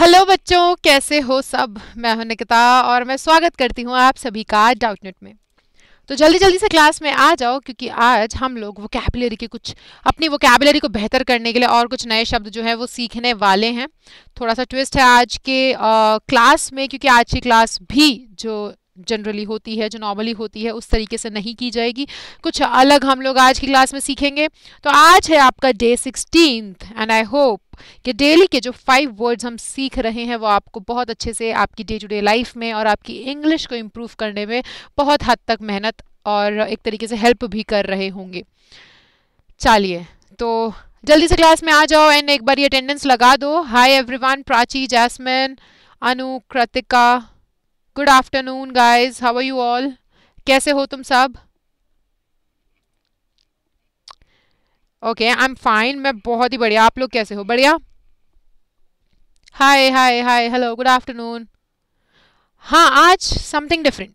Hello बच्चों कैसे हो सब मैं हूं निकिता और मैं स्वागत करती हूं आप सभी का डाउटनेट में तो जल्दी जल्दी से क्लास में आ जाओ क्योंकि आज हम लोग वो कैबलरी के कुछ अपनी वो कैबलरी को बेहतर करने के लिए और कुछ नए शब्द जो है वो सीखने वाले हैं थोड़ा सा ट्विस्ट है आज के आ, क्लास में क्योंकि आज की क्लास भी जो जनरली होती है जो नॉर्मली होती है उस तरीके से नहीं की जाएगी कुछ अलग हम लोग आज की क्लास में सीखेंगे तो आज है आपका day sixteen and I hope कि डेली के जो फाइव वर्ड्स हम सीख रहे हैं वो आपको बहुत अच्छे से आपकी डे टू डे लाइफ में और आपकी इंग्लिश को इम्प्रूव करने में बहुत हद तक मेहनत और एक तरीके से हेल्प भी कर रहे होंगे चलिए तो जल्दी से क्लास में आ जाओ एंड एक बार ये अटेंडेंस लगा दो hi everyone Prachi Jasmine Anu Kritika good afternoon guys how are you all कैसे हो तुम सब ओके आई एम फाइन मैं बहुत ही बढ़िया आप लोग कैसे हो बढ़िया hi hi hi hello good afternoon हाँ आज समथिंग डिफरेंट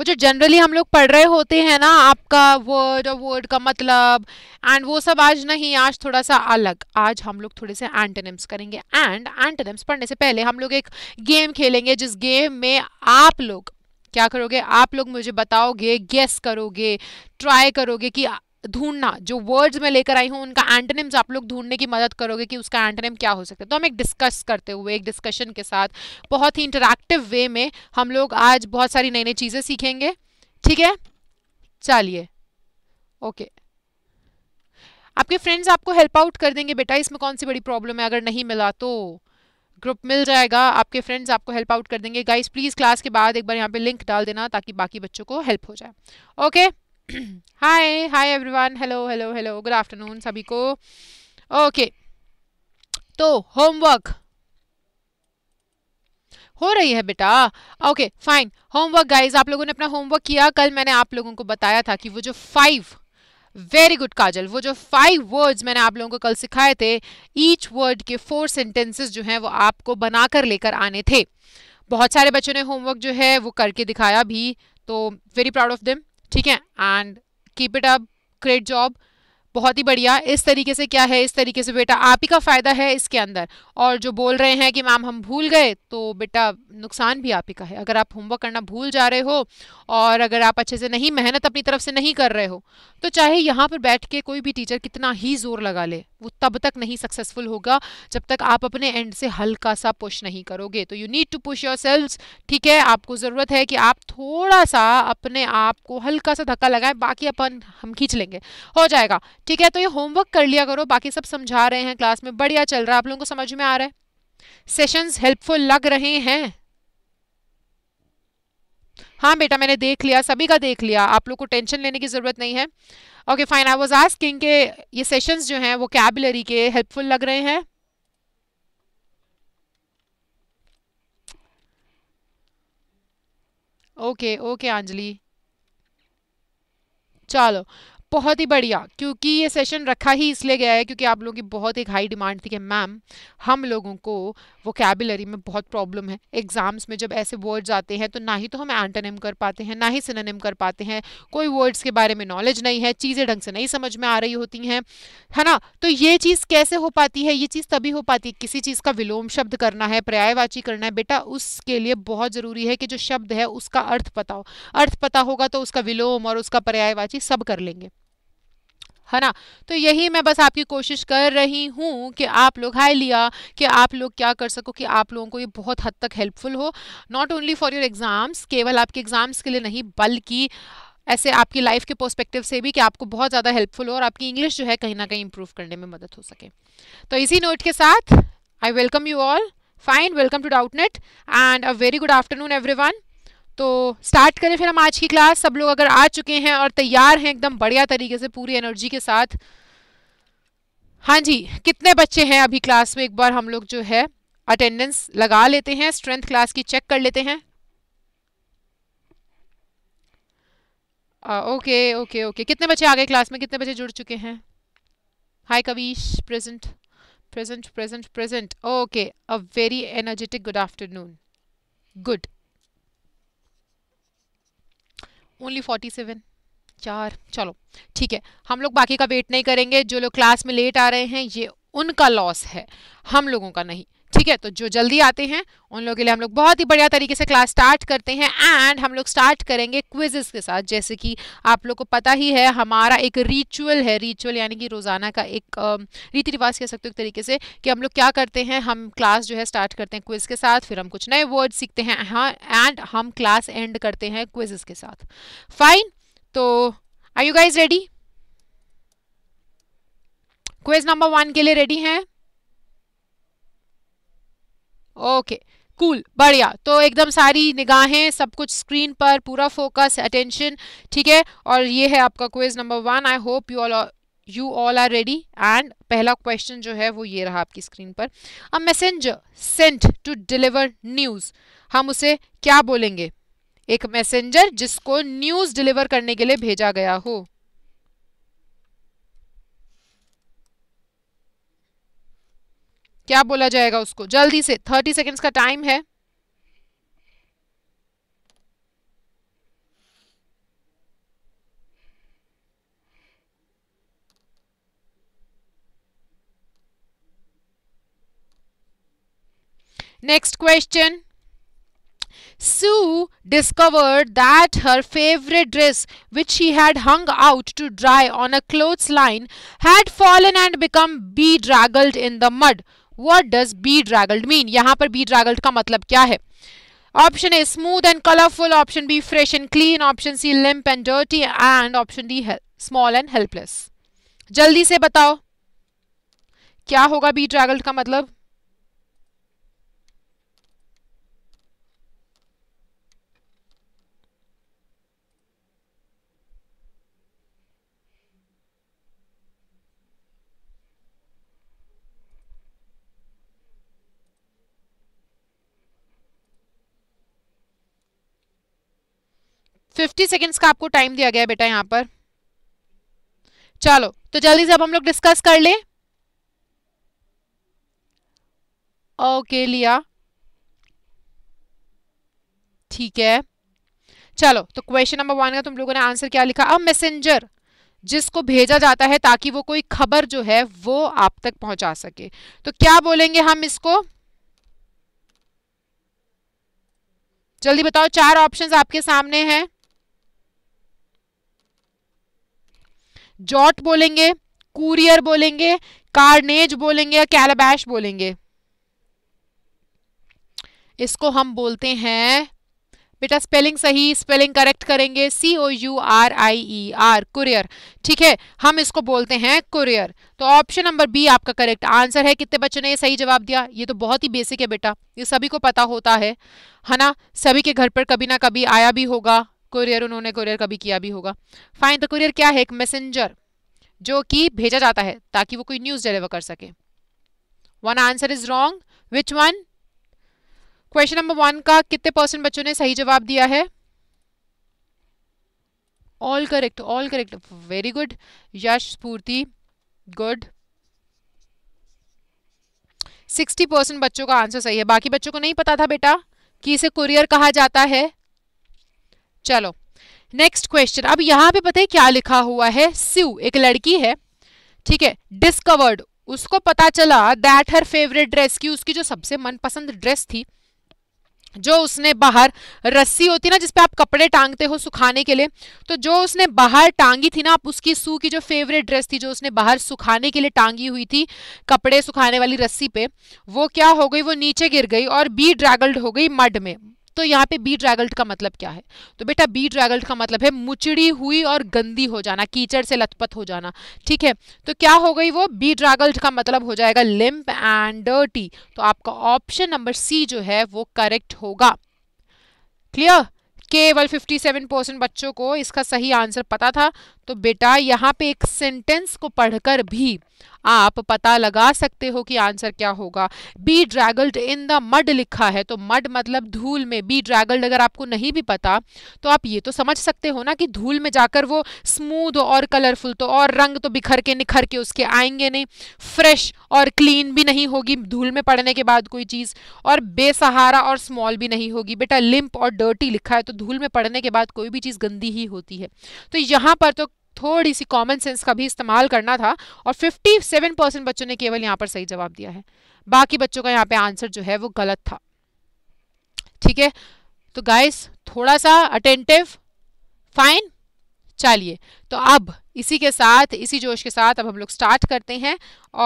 वो जो जनरली हम लोग पढ़ रहे होते हैं ना आपका वर्ड और वर्ड का मतलब एंड वो सब आज नहीं आज थोड़ा सा अलग आज हम लोग थोड़े से एंटनिम्स करेंगे एंड एंटनिम्स पढ़ने से पहले हम लोग एक गेम खेलेंगे जिस गेम में आप लोग क्या करोगे आप लोग मुझे बताओगे गेस करोगे ट्राई करोगे कि ढूंढना जो वर्ड्स में लेकर आई हूँ उनका एंटनिम्स आप लोग ढूंढने की मदद करोगे कि उसका एंटनिम क्या हो सकता है तो हम एक डिस्कस करते हुए एक डिस्कशन के साथ बहुत ही इंटरेक्टिव वे में हम लोग आज बहुत सारी नई नई चीज़ें सीखेंगे ठीक है चलिए ओके आपके फ्रेंड्स आपको हेल्प आउट कर देंगे बेटा इसमें कौन सी बड़ी प्रॉब्लम है अगर नहीं मिला तो ग्रुप मिल जाएगा आपके फ्रेंड्स आपको हेल्प आउट कर देंगे गाइस प्लीज़ क्लास के बाद एक बार यहाँ पे लिंक डाल देना ताकि बाकी बच्चों को हेल्प हो जाए okay okay? Hi hi everyone hello hello hello good afternoon सभी को ओके okay. तो होमवर्क हो रही है बेटा ओके फाइन होमवर्क गाइज आप लोगों ने अपना होमवर्क किया कल मैंने आप लोगों को बताया था कि वो जो फाइव वेरी गुड काजल वो जो फाइव वर्ड्स मैंने आप लोगों को कल सिखाए थे ईच वर्ड के फोर सेंटेंसेस जो हैं वो आपको बनाकर लेकर आने थे बहुत सारे बच्चों ने होमवर्क जो है वो करके दिखाया भी तो वेरी प्राउड ऑफ देम ठीक है and keep it up great job बहुत ही बढ़िया इस तरीके से क्या है इस तरीके से बेटा आप ही का फ़ायदा है इसके अंदर और जो बोल रहे हैं कि मैम हम भूल गए तो बेटा नुकसान भी आप ही का है अगर आप होमवर्क करना भूल जा रहे हो और अगर आप अच्छे से नहीं मेहनत अपनी तरफ से नहीं कर रहे हो तो चाहे यहाँ पर बैठ के कोई भी टीचर कितना ही जोर लगा ले वो तब तक नहीं सक्सेसफुल होगा जब तक आप अपने एंड से हल्का सा पुश नहीं करोगे तो you need to push your ठीक है आपको ज़रूरत है कि आप थोड़ा सा अपने आप को हल्का सा धक्का लगाएं बाकी अपन हम खींच लेंगे हो जाएगा ठीक है तो ये होमवर्क कर लिया करो बाकी सब समझा रहे हैं क्लास में बढ़िया चल रहा है आप लोगों को समझ में आ रहा है सेशंस हेल्पफुल लग रहे हैं हाँ बेटा मैंने देख लिया सभी का देख लिया आप लोग को टेंशन लेने की ज़रूरत नहीं है okay fine I was asking के ये सेशंस जो हैं वो कैबलरी के हेल्पफुल लग रहे हैं ओके ओके अंजलि चलो बहुत ही बढ़िया क्योंकि ये सेशन रखा ही इसलिए गया है क्योंकि आप लोगों की बहुत एक हाई डिमांड थी कि मैम हम लोगों को वो कैबिलरी में बहुत प्रॉब्लम है एग्जाम्स में जब ऐसे वर्ड्स आते हैं तो ना ही तो हम एंटनम कर पाते हैं ना ही सिननम कर पाते हैं कोई वर्ड्स के बारे में नॉलेज नहीं है चीज़ें ढंग से नहीं समझ में आ रही होती हैं है ना तो ये चीज़ कैसे हो पाती है ये चीज़ तभी हो पाती है किसी चीज़ का विलोम शब्द करना है पर्यायवाची करना है बेटा उसके लिए बहुत ज़रूरी है कि जो शब्द है उसका अर्थ पता हो अर्थ पता होगा तो उसका विलोम और उसका पर्यायवाची सब कर लेंगे है ना तो यही मैं बस आपकी कोशिश कर रही हूँ कि आप लोग हाई लिया कि आप लोग क्या कर सको कि आप लोगों को ये बहुत हद तक हेल्पफुल हो not only for your exams केवल आपके एग्ज़ाम्स के लिए नहीं बल्कि ऐसे आपकी लाइफ के पर्सपेक्टिव से भी कि आपको बहुत ज़्यादा हेल्पफुल हो और आपकी इंग्लिश जो है कहीं ना कहीं इंप्रूव करने में मदद हो सके तो इसी नोट के साथ I welcome you all fine welcome to Doubtnut and a very good afternoon one तो स्टार्ट करें फिर हम आज की क्लास सब लोग अगर आ चुके हैं और तैयार हैं एकदम बढ़िया तरीके से पूरी एनर्जी के साथ हाँ जी कितने बच्चे हैं अभी क्लास में एक बार हम लोग जो है अटेंडेंस लगा लेते हैं स्ट्रेंथ क्लास की चेक कर लेते हैं आ, ओके ओके ओके कितने बच्चे आ गए क्लास में कितने बच्चे जुड़ चुके हैं hi Kavish present present present present okay a very energetic good afternoon good only forty seven चार चलो ठीक है हम लोग बाकी का वेट नहीं करेंगे जो लोग क्लास में लेट आ रहे हैं ये उनका लॉस है हम लोगों का नहीं ठीक है तो जो जल्दी आते हैं उन लोगों के लिए हम लोग बहुत ही बढ़िया तरीके से क्लास स्टार्ट करते हैं एंड हम लोग स्टार्ट करेंगे क्विजेस के साथ जैसे कि आप लोग को पता ही है हमारा एक रिचुअल है रिचुअल यानी कि रोज़ाना का एक रीति रिवाज कह सकते हो एक तरीके से कि हम लोग क्या करते हैं हम क्लास जो है स्टार्ट करते हैं क्विज़ के साथ फिर हम कुछ नए वर्ड सीखते हैं एंड हाँ, हम क्लास एंड करते हैं क्विजेस के साथ फाइन तो I you guys ready quiz number one के लिए रेडी हैं ओके कूल बढ़िया तो एकदम सारी निगाहें सब कुछ स्क्रीन पर पूरा फोकस अटेंशन ठीक है और ये है आपका quiz number one I hope you all you all are ready and पहला क्वेश्चन जो है वो ये रहा आपकी स्क्रीन पर a messenger sent to deliver news हम उसे क्या बोलेंगे एक मैसेंजर जिसको न्यूज़ डिलीवर करने के लिए भेजा गया हो क्या बोला जाएगा उसको जल्दी से थर्टी सेकेंड्स का टाइम है next question Sue discovered that her favourite dress which he had hung out to dry on a clothes line had fallen and become bedraggled in the mud what does bedraggled mean यहाँ पर bedraggled का मतलब क्या है option A smooth and colourful option B fresh and clean option C limp and dirty and option D small and helpless जल्दी से बताओ क्या होगा बी ड्रैगल्ड का मतलब फिफ्टी सेकेंड्स का आपको टाइम दिया गया है बेटा यहाँ पर चलो तो जल्दी से अब हम लोग डिस्कस कर ले ओके लिया ठीक है चलो तो क्वेश्चन नंबर वन का तुम लोगों ने आंसर क्या लिखा अब मैसेंजर जिसको भेजा जाता है ताकि वो कोई खबर जो है वो आप तक पहुंचा सके तो क्या बोलेंगे हम इसको जल्दी बताओ चार ऑप्शंस आपके सामने हैं जॉट बोलेंगे कुरियर बोलेंगे कार्नेज बोलेंगे या कैलाबैश बोलेंगे इसको हम बोलते हैं बेटा स्पेलिंग सही स्पेलिंग करेक्ट करेंगे C O U R I E R courier ठीक है हम इसको बोलते हैं कुरियर तो ऑप्शन नंबर बी आपका करेक्ट आंसर है कितने बच्चों ने सही जवाब दिया ये तो बहुत ही बेसिक है बेटा ये सभी को पता होता है है ना सभी के घर पर कभी ना कभी आया भी होगा कुरियर उन्होंने कुरियर कभी किया भी होगा फाइन द कुरियर क्या है एक मैसेंजर जो कि भेजा जाता है ताकि वो कोई न्यूज डिलीवर कर सके one answer is wrong which one question number one का कितने परसेंट बच्चों ने सही जवाब दिया है all correct all correct very good Yash Spurti good sixty percent बच्चों का आंसर सही है बाकी बच्चों को नहीं पता था बेटा कि इसे कुरियर कहा जाता है चलो नेक्स्ट क्वेश्चन अब यहाँ पे पता है क्या लिखा हुआ है स्यू एक लड़की है ठीक है डिस्कवर्ड उसको पता चला दैट हर फेवरेट ड्रेस की उसकी जो सबसे मनपसंद ड्रेस थी जो उसने बाहर रस्सी होती ना जिसपे आप कपड़े टांगते हो सुखाने के लिए तो जो उसने बाहर टांगी थी ना आप उसकी सू की जो फेवरेट ड्रेस थी जो उसने बाहर सुखाने के लिए टांगी हुई थी कपड़े सुखाने वाली रस्सी पे वो क्या हो गई वो नीचे गिर गई और बी ड्रैगल्ड हो गई मड में तो यहाँ पे बी ड्रैगल्ट का मतलब क्या है तो बेटा बी ड्रैगल्ट का मतलब है मुचड़ी हुई और गंदी हो जाना कीचड़ से लथपथ हो जाना ठीक है तो क्या हो गई वो बी ड्रैगल्ट का मतलब हो जाएगा लिम्प एंड डर्टी तो आपका ऑप्शन नंबर सी जो है वो करेक्ट होगा क्लियर केवल 57 परसेंट बच्चों को इसका सही आंसर पता था तो बेटा यहाँ पे एक सेंटेंस को पढ़कर भी आप पता लगा सकते हो कि आंसर क्या होगा bedraggled in the mud लिखा है तो मड मतलब धूल में बी ड्रैगल्ड अगर आपको नहीं भी पता तो आप ये तो समझ सकते हो ना कि धूल में जाकर वो स्मूथ और कलरफुल तो और रंग तो बिखर के निखर के उसके आएंगे नहीं फ्रेश और क्लीन भी नहीं होगी धूल में पड़ने के बाद कोई चीज़ और बेसहारा और स्मॉल भी नहीं होगी बेटा लिम्प और डर्टी लिखा है तो धूल में पड़ने के बाद कोई भी चीज़ गंदी ही होती है तो यहाँ पर तो थोड़ी सी कॉमन सेंस का भी इस्तेमाल करना था और 57 परसेंट बच्चों ने केवल यहाँ पर सही जवाब दिया है बाकी बच्चों का यहाँ पे आंसर जो है वो गलत था ठीक है तो गाइस थोड़ा सा अटेंटिव फाइन चलिए तो अब इसी के साथ इसी जोश के साथ अब हम लोग स्टार्ट करते हैं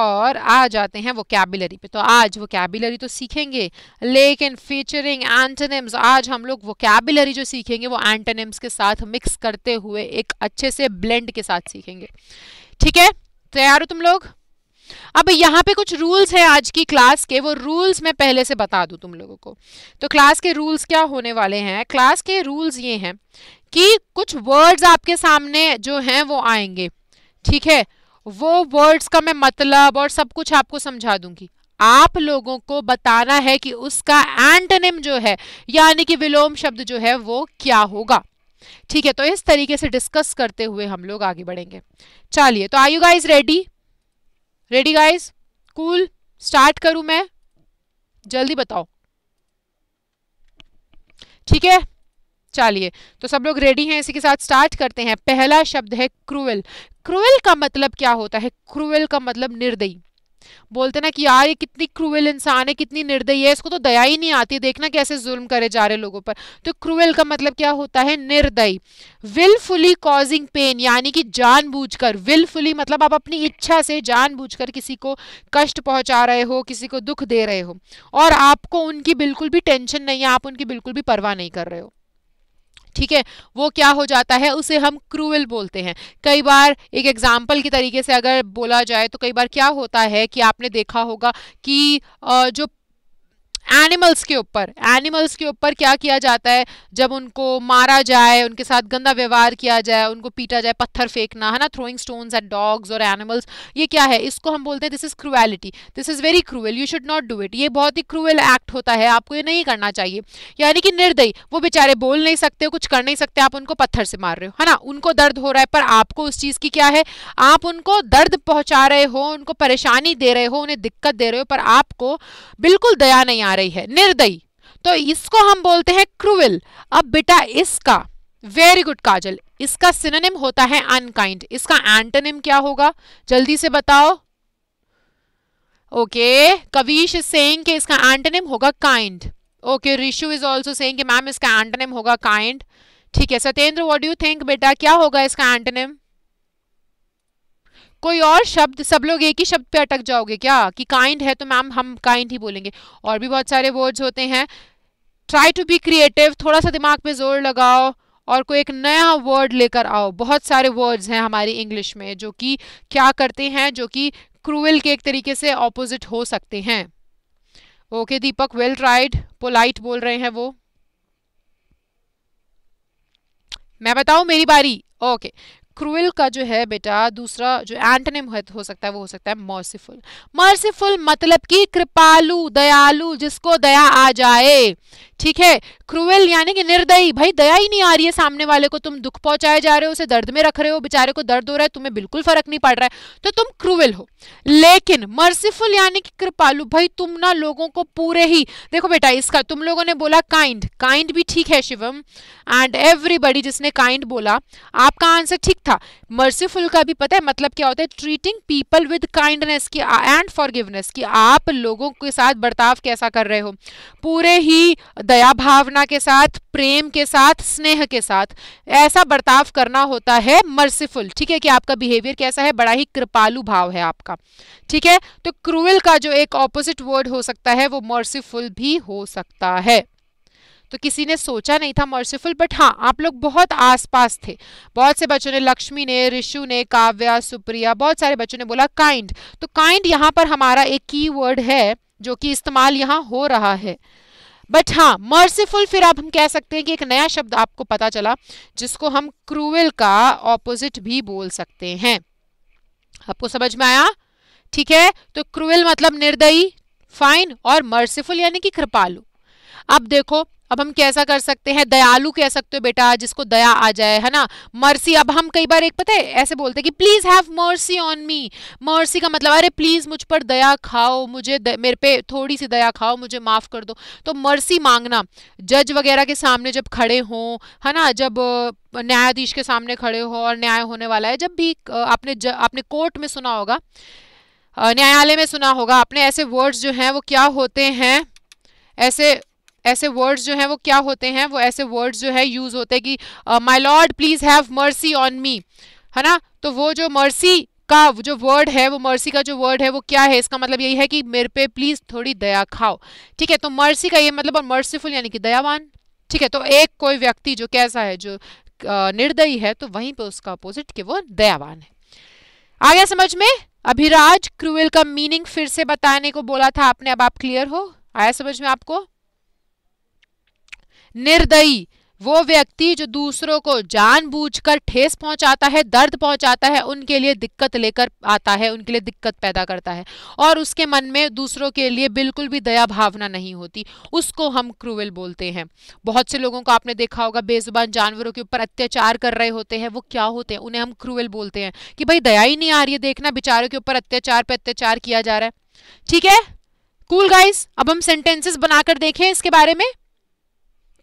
और आ जाते हैं वो कैबिलरी पे तो आज वो कैबिलरी तो सीखेंगे लेकिन फीचरिंग एंटनिम्स आज हम लोग वो कैबिलरी जो सीखेंगे वो एंटनिम्स के साथ मिक्स करते हुए एक अच्छे से ब्लेंड के साथ सीखेंगे ठीक है तैयार हो तुम लोग अब यहाँ पे कुछ रूल्स हैं आज की क्लास के वो रूल्स मैं पहले से बता दूँ तुम लोगों को तो क्लास के रूल्स क्या होने वाले हैं क्लास के रूल्स ये हैं कि कुछ वर्ड्स आपके सामने जो हैं वो आएंगे ठीक है वो वर्ड्स का मैं मतलब और सब कुछ आपको समझा दूंगी आप लोगों को बताना है कि उसका एंटनिम जो है यानी कि विलोम शब्द जो है वो क्या होगा ठीक है तो इस तरीके से डिस्कस करते हुए हम लोग आगे बढ़ेंगे चलिए तो I you guys ready ready guys cool start करूं मैं जल्दी बताओ ठीक है चलिए तो सब लोग रेडी हैं इसी के साथ स्टार्ट करते हैं पहला शब्द है क्रूवल क्रूवल का मतलब क्या होता है क्रूवल का मतलब निर्दयी बोलते ना कि यार ये कितनी क्रूवल इंसान है कितनी निर्दयी है इसको तो दया ही नहीं आती देखना कैसे जुल्म करे जा रहे लोगों पर तो क्रूवल का मतलब क्या होता है निर्दयी विलफुली कॉजिंग पेन यानी कि जानबूझकर विलफुली मतलब आप अपनी इच्छा से जानबूझकर किसी को कष्ट पहुंचा रहे हो किसी को दुख दे रहे हो और आपको उनकी बिल्कुल भी टेंशन नहीं है आप उनकी बिल्कुल भी परवाह नहीं कर रहे हो ठीक है वो क्या हो जाता है उसे हम क्रूवल बोलते हैं कई बार एक एग्जाम्पल के तरीके से अगर बोला जाए तो कई बार क्या होता है कि आपने देखा होगा कि जो एनिमल्स के ऊपर एनिमल्स के ऊपर क्या किया जाता है जब उनको मारा जाए उनके साथ गंदा व्यवहार किया जाए उनको पीटा जाए पत्थर फेंकना है ना थ्रोइंग स्टोन्स एट डॉग्स और एनिमल्स ये क्या है इसको हम बोलते हैं this is cruelty this is very cruel you should not do it ये बहुत ही क्रूएल एक्ट होता है आपको ये नहीं करना चाहिए यानी कि निर्दयी वो बेचारे बोल नहीं सकते कुछ कर नहीं सकते आप उनको पत्थर से मार रहे हो है ना उनको दर्द हो रहा है पर आपको उस चीज़ की क्या है आप उनको दर्द पहुंचा रहे हो उनको परेशानी दे रहे हो उन्हें दिक्कत दे रहे हो पर आपको बिल्कुल दया नहीं आ आ रही है निर्दयी तो इसको हम बोलते हैं क्रुविल अब बेटा इसका वेरी गुड काजल इसका सिनोनिम होता है अनकाइंड इसका एंटोनिम क्या होगा जल्दी से बताओ ओके कविश इज सेइंग कि इसका एंटोनिम होगा kind okay Rishu is also saying कि मैम इसका एंटोनिम होगा काइंड ठीक है सत्येंद्र व्हाट डू थिंक बेटा क्या होगा इसका एंटोनिम कोई और शब्द सब लोग एक ही शब्द पे अटक जाओगे क्या कि काइंड है तो मैम हम काइंड ही बोलेंगे और भी बहुत सारे वर्ड्स होते हैं ट्राई टू बी क्रिएटिव थोड़ा सा दिमाग पे जोर लगाओ और कोई एक नया वर्ड लेकर आओ बहुत सारे वर्ड्स हैं हमारी इंग्लिश में जो कि क्या करते हैं जो कि क्रूवल के एक तरीके से ऑपोजिट हो सकते हैं okay okay, Deepak well tried polite बोल रहे हैं वो मैं बताऊं मेरी बारी ओके क्रूएल का जो है बेटा दूसरा जो एंटनेम हो सकता है वो हो सकता है मर्सीफुल मर्सीफुल मतलब कि कृपालु दयालु जिसको दया आ जाए ठीक है क्रूएल यानी कि निर्दयी भाई दया ही नहीं आ रही है सामने वाले को तुम दुख पहुंचाए जा रहे हो उसे दर्द में रख रहे हो बेचारे को दर्द हो रहा है तुम्हें बिल्कुल फर्क नहीं पड़ रहा है तो तुम क्रूएल हो लेकिन मर्सीफुल यानी कि कृपालु भाई तुम ना लोगों को पूरे ही देखो बेटा इसका तुम लोगों ने बोला काइंड काइंड भी ठीक है शिवम एंड एवरीबडी जिसने काइंड बोला आपका आंसर ठीक था मर्सीफुल का भी पता है मतलब क्या होता है ट्रीटिंग पीपल विद काइंडनेस की एंड फॉर की आप लोगों के साथ बर्ताव कैसा कर रहे हो पूरे ही दया भावना के साथ प्रेम के साथ स्नेह के साथ ऐसा बर्ताव करना होता है मर्सीफुल ठीक है कि आपका बिहेवियर कैसा है बड़ा ही कृपालु भाव है आपका ठीक है तो क्रूअल का जो एक ऑपोजिट वर्ड हो सकता है वो मर्सीफुल भी हो सकता है तो किसी ने सोचा नहीं था मर्सीफुल बट हाँ आप लोग बहुत आसपास थे बहुत से बच्चों ने लक्ष्मी ने ऋषु ने काव्या सुप्रिया बहुत सारे बच्चों ने बोला काइंड तो काइंड यहाँ पर हमारा एक की वर्ड है जो कि इस्तेमाल यहाँ हो रहा है बट हाँ मर्सीफुल फिर आप हम कह सकते हैं कि एक नया शब्द आपको पता चला जिसको हम क्रूवल का ऑपोजिट भी बोल सकते हैं आपको समझ में आया ठीक है तो क्रूवल मतलब निर्दयी फाइन और मर्सीफुल यानी कि कृपालु अब देखो अब हम कैसा कर सकते हैं दयालु कह सकते हो बेटा जिसको दया आ जाए है ना मर्सी अब हम कई बार एक पता है ऐसे बोलते हैं कि please have mercy on me mercy का मतलब अरे प्लीज मुझ पर दया खाओ मुझे द, मेरे पे थोड़ी सी दया खाओ मुझे माफ कर दो तो मर्सी मांगना जज वगैरह के सामने जब खड़े हों है ना जब न्यायाधीश के सामने खड़े हो और न्याय होने वाला है जब भी आपने ज, आपने कोर्ट में सुना होगा न्यायालय में सुना होगा आपने ऐसे वर्ड्स जो हैं वो क्या होते हैं ऐसे ऐसे वर्ड्स जो हैं वो क्या होते हैं वो ऐसे वर्ड्स जो है यूज़ होते हैं कि my lord please have mercy on me है ना तो वो जो मर्सी का जो वर्ड है वो मर्सी का जो वर्ड है वो क्या है इसका मतलब यही है कि मेरे पे प्लीज़ थोड़ी दया खाओ ठीक है तो मर्सी का ये मतलब और मर्सीफुल यानी कि दयावान ठीक है तो एक कोई व्यक्ति जो कैसा है जो निर्दयी है तो वहीं पर उसका अपोजिट कि वो दयावान है आ गया समझ में अभिराज क्रूएल का मीनिंग फिर से बताने को बोला था आपने अब आप क्लियर हो आया समझ में आपको निर्दयी वो व्यक्ति जो दूसरों को जानबूझकर ठेस पहुंचाता है दर्द पहुंचाता है उनके लिए दिक्कत लेकर आता है उनके लिए दिक्कत पैदा करता है और उसके मन में दूसरों के लिए बिल्कुल भी दया भावना नहीं होती उसको हम क्रूवल बोलते हैं बहुत से लोगों को आपने देखा होगा बेजुबान जानवरों के ऊपर अत्याचार कर रहे होते हैं वो क्या होते हैं उन्हें हम क्रूवल बोलते हैं कि भाई दया ही नहीं आ रही है देखना बेचारों के ऊपर अत्याचार पर अत्याचार किया जा रहा है ठीक है कूल cool गाइस अब हम सेंटेंसेस बनाकर देखें इसके बारे में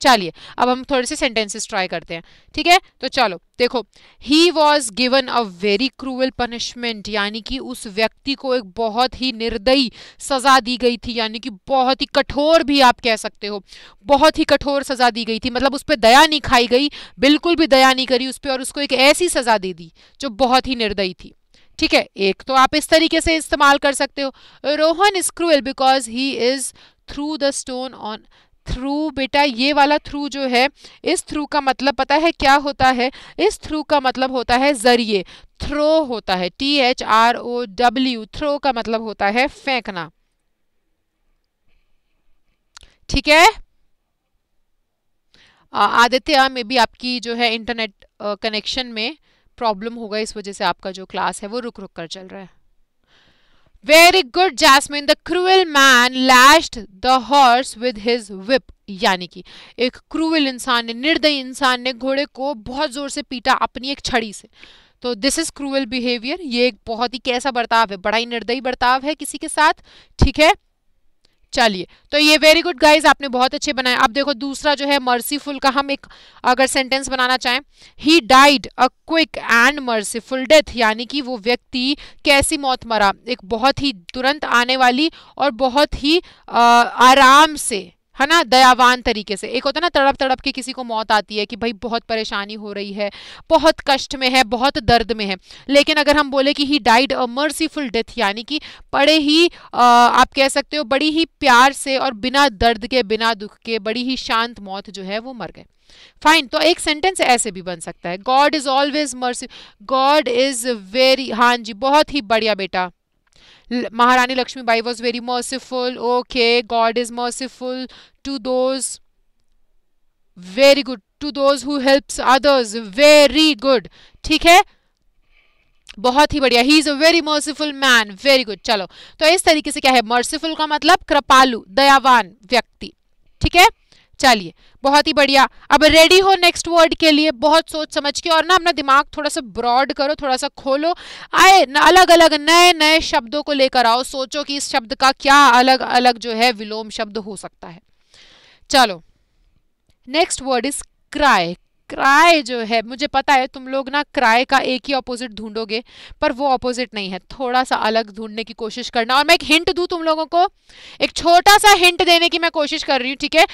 चलिए अब हम थोड़े से सेंटेंसेस ट्राई करते हैं ठीक है तो चलो देखो he was given a very cruel punishment यानी कि उस व्यक्ति को एक बहुत ही निर्दयी सज़ा दी गई थी यानी कि बहुत ही कठोर भी आप कह सकते हो बहुत ही कठोर सज़ा दी गई थी मतलब उस पर दया नहीं खाई गई बिल्कुल भी दया नहीं करी उस पर और उसको एक ऐसी सज़ा दे दी जो बहुत ही निर्दयी थी ठीक है एक तो आप इस तरीके से इस्तेमाल कर सकते हो Rohan is cruel because he is threw the stone on threw बेटा ये वाला थ्रू जो है इस थ्रू का मतलब पता है क्या होता है इस थ्रू का मतलब होता है जरिए थ्रो होता है T H R O W throw का मतलब होता है फेंकना ठीक है आदित्य मे भी आपकी जो है इंटरनेट कनेक्शन में प्रॉब्लम होगा इस वजह से आपका जो क्लास है वो रुक रुक कर चल रहा है very good Jasmine the cruel man lashed the horse with his whip यानी कि एक क्रूअल इंसान ने निर्दयी इंसान ने घोड़े को बहुत जोर से पीटा अपनी एक छड़ी से तो दिस इज क्रूअल बिहेवियर ये एक बहुत ही कैसा बर्ताव है बड़ा ही निर्दयी बर्ताव है किसी के साथ ठीक है चलिए तो ये वेरी गुड गाइज आपने बहुत अच्छे बनाए अब देखो दूसरा जो है मर्सीफुल का हम एक अगर सेंटेंस बनाना चाहें he died a quick and merciful death यानी कि वो व्यक्ति कैसी मौत मरा एक बहुत ही तुरंत आने वाली और बहुत ही आ, आराम से है ना दयावान तरीके से एक होता है ना तड़प तड़प के किसी को मौत आती है कि भाई बहुत परेशानी हो रही है बहुत कष्ट में है बहुत दर्द में है लेकिन अगर हम बोले कि he died a merciful death यानी कि बड़े ही आ, आप कह सकते हो बड़ी ही प्यार से और बिना दर्द के बिना दुख के बड़ी ही शांत मौत जो है वो मर गए फाइन तो एक सेंटेंस ऐसे भी बन सकता है God is always mercy God is very हाँ जी बहुत ही बढ़िया बेटा Maharani Lakshmibai was very merciful. Okay, God is merciful to those. Very good. To those who helps others. Very good. ठीक है बहुत ही बढ़िया he is a very merciful man very good चलो तो इस तरीके से क्या है मर्सीफुल का मतलब कृपालु दयावान व्यक्ति ठीक है चलिए बहुत ही बढ़िया अब रेडी हो नेक्स्ट वर्ड के लिए बहुत सोच समझ के और ना अपना दिमाग थोड़ा सा ब्रॉड करो थोड़ा सा खोलो आए अलग अलग नए नए शब्दों को लेकर आओ सोचो कि इस शब्द का क्या अलग अलग जो है विलोम शब्द हो सकता है चलो next word is cry cry जो है मुझे पता है तुम लोग ना क्राय का एक ही ऑपोजिट ढूंढोगे पर वो ऑपोजिट नहीं है थोड़ा सा अलग ढूंढने की कोशिश करना और मैं एक हिंट दू तुम लोगों को एक छोटा सा हिंट देने की मैं कोशिश कर रही हूँ ठीक है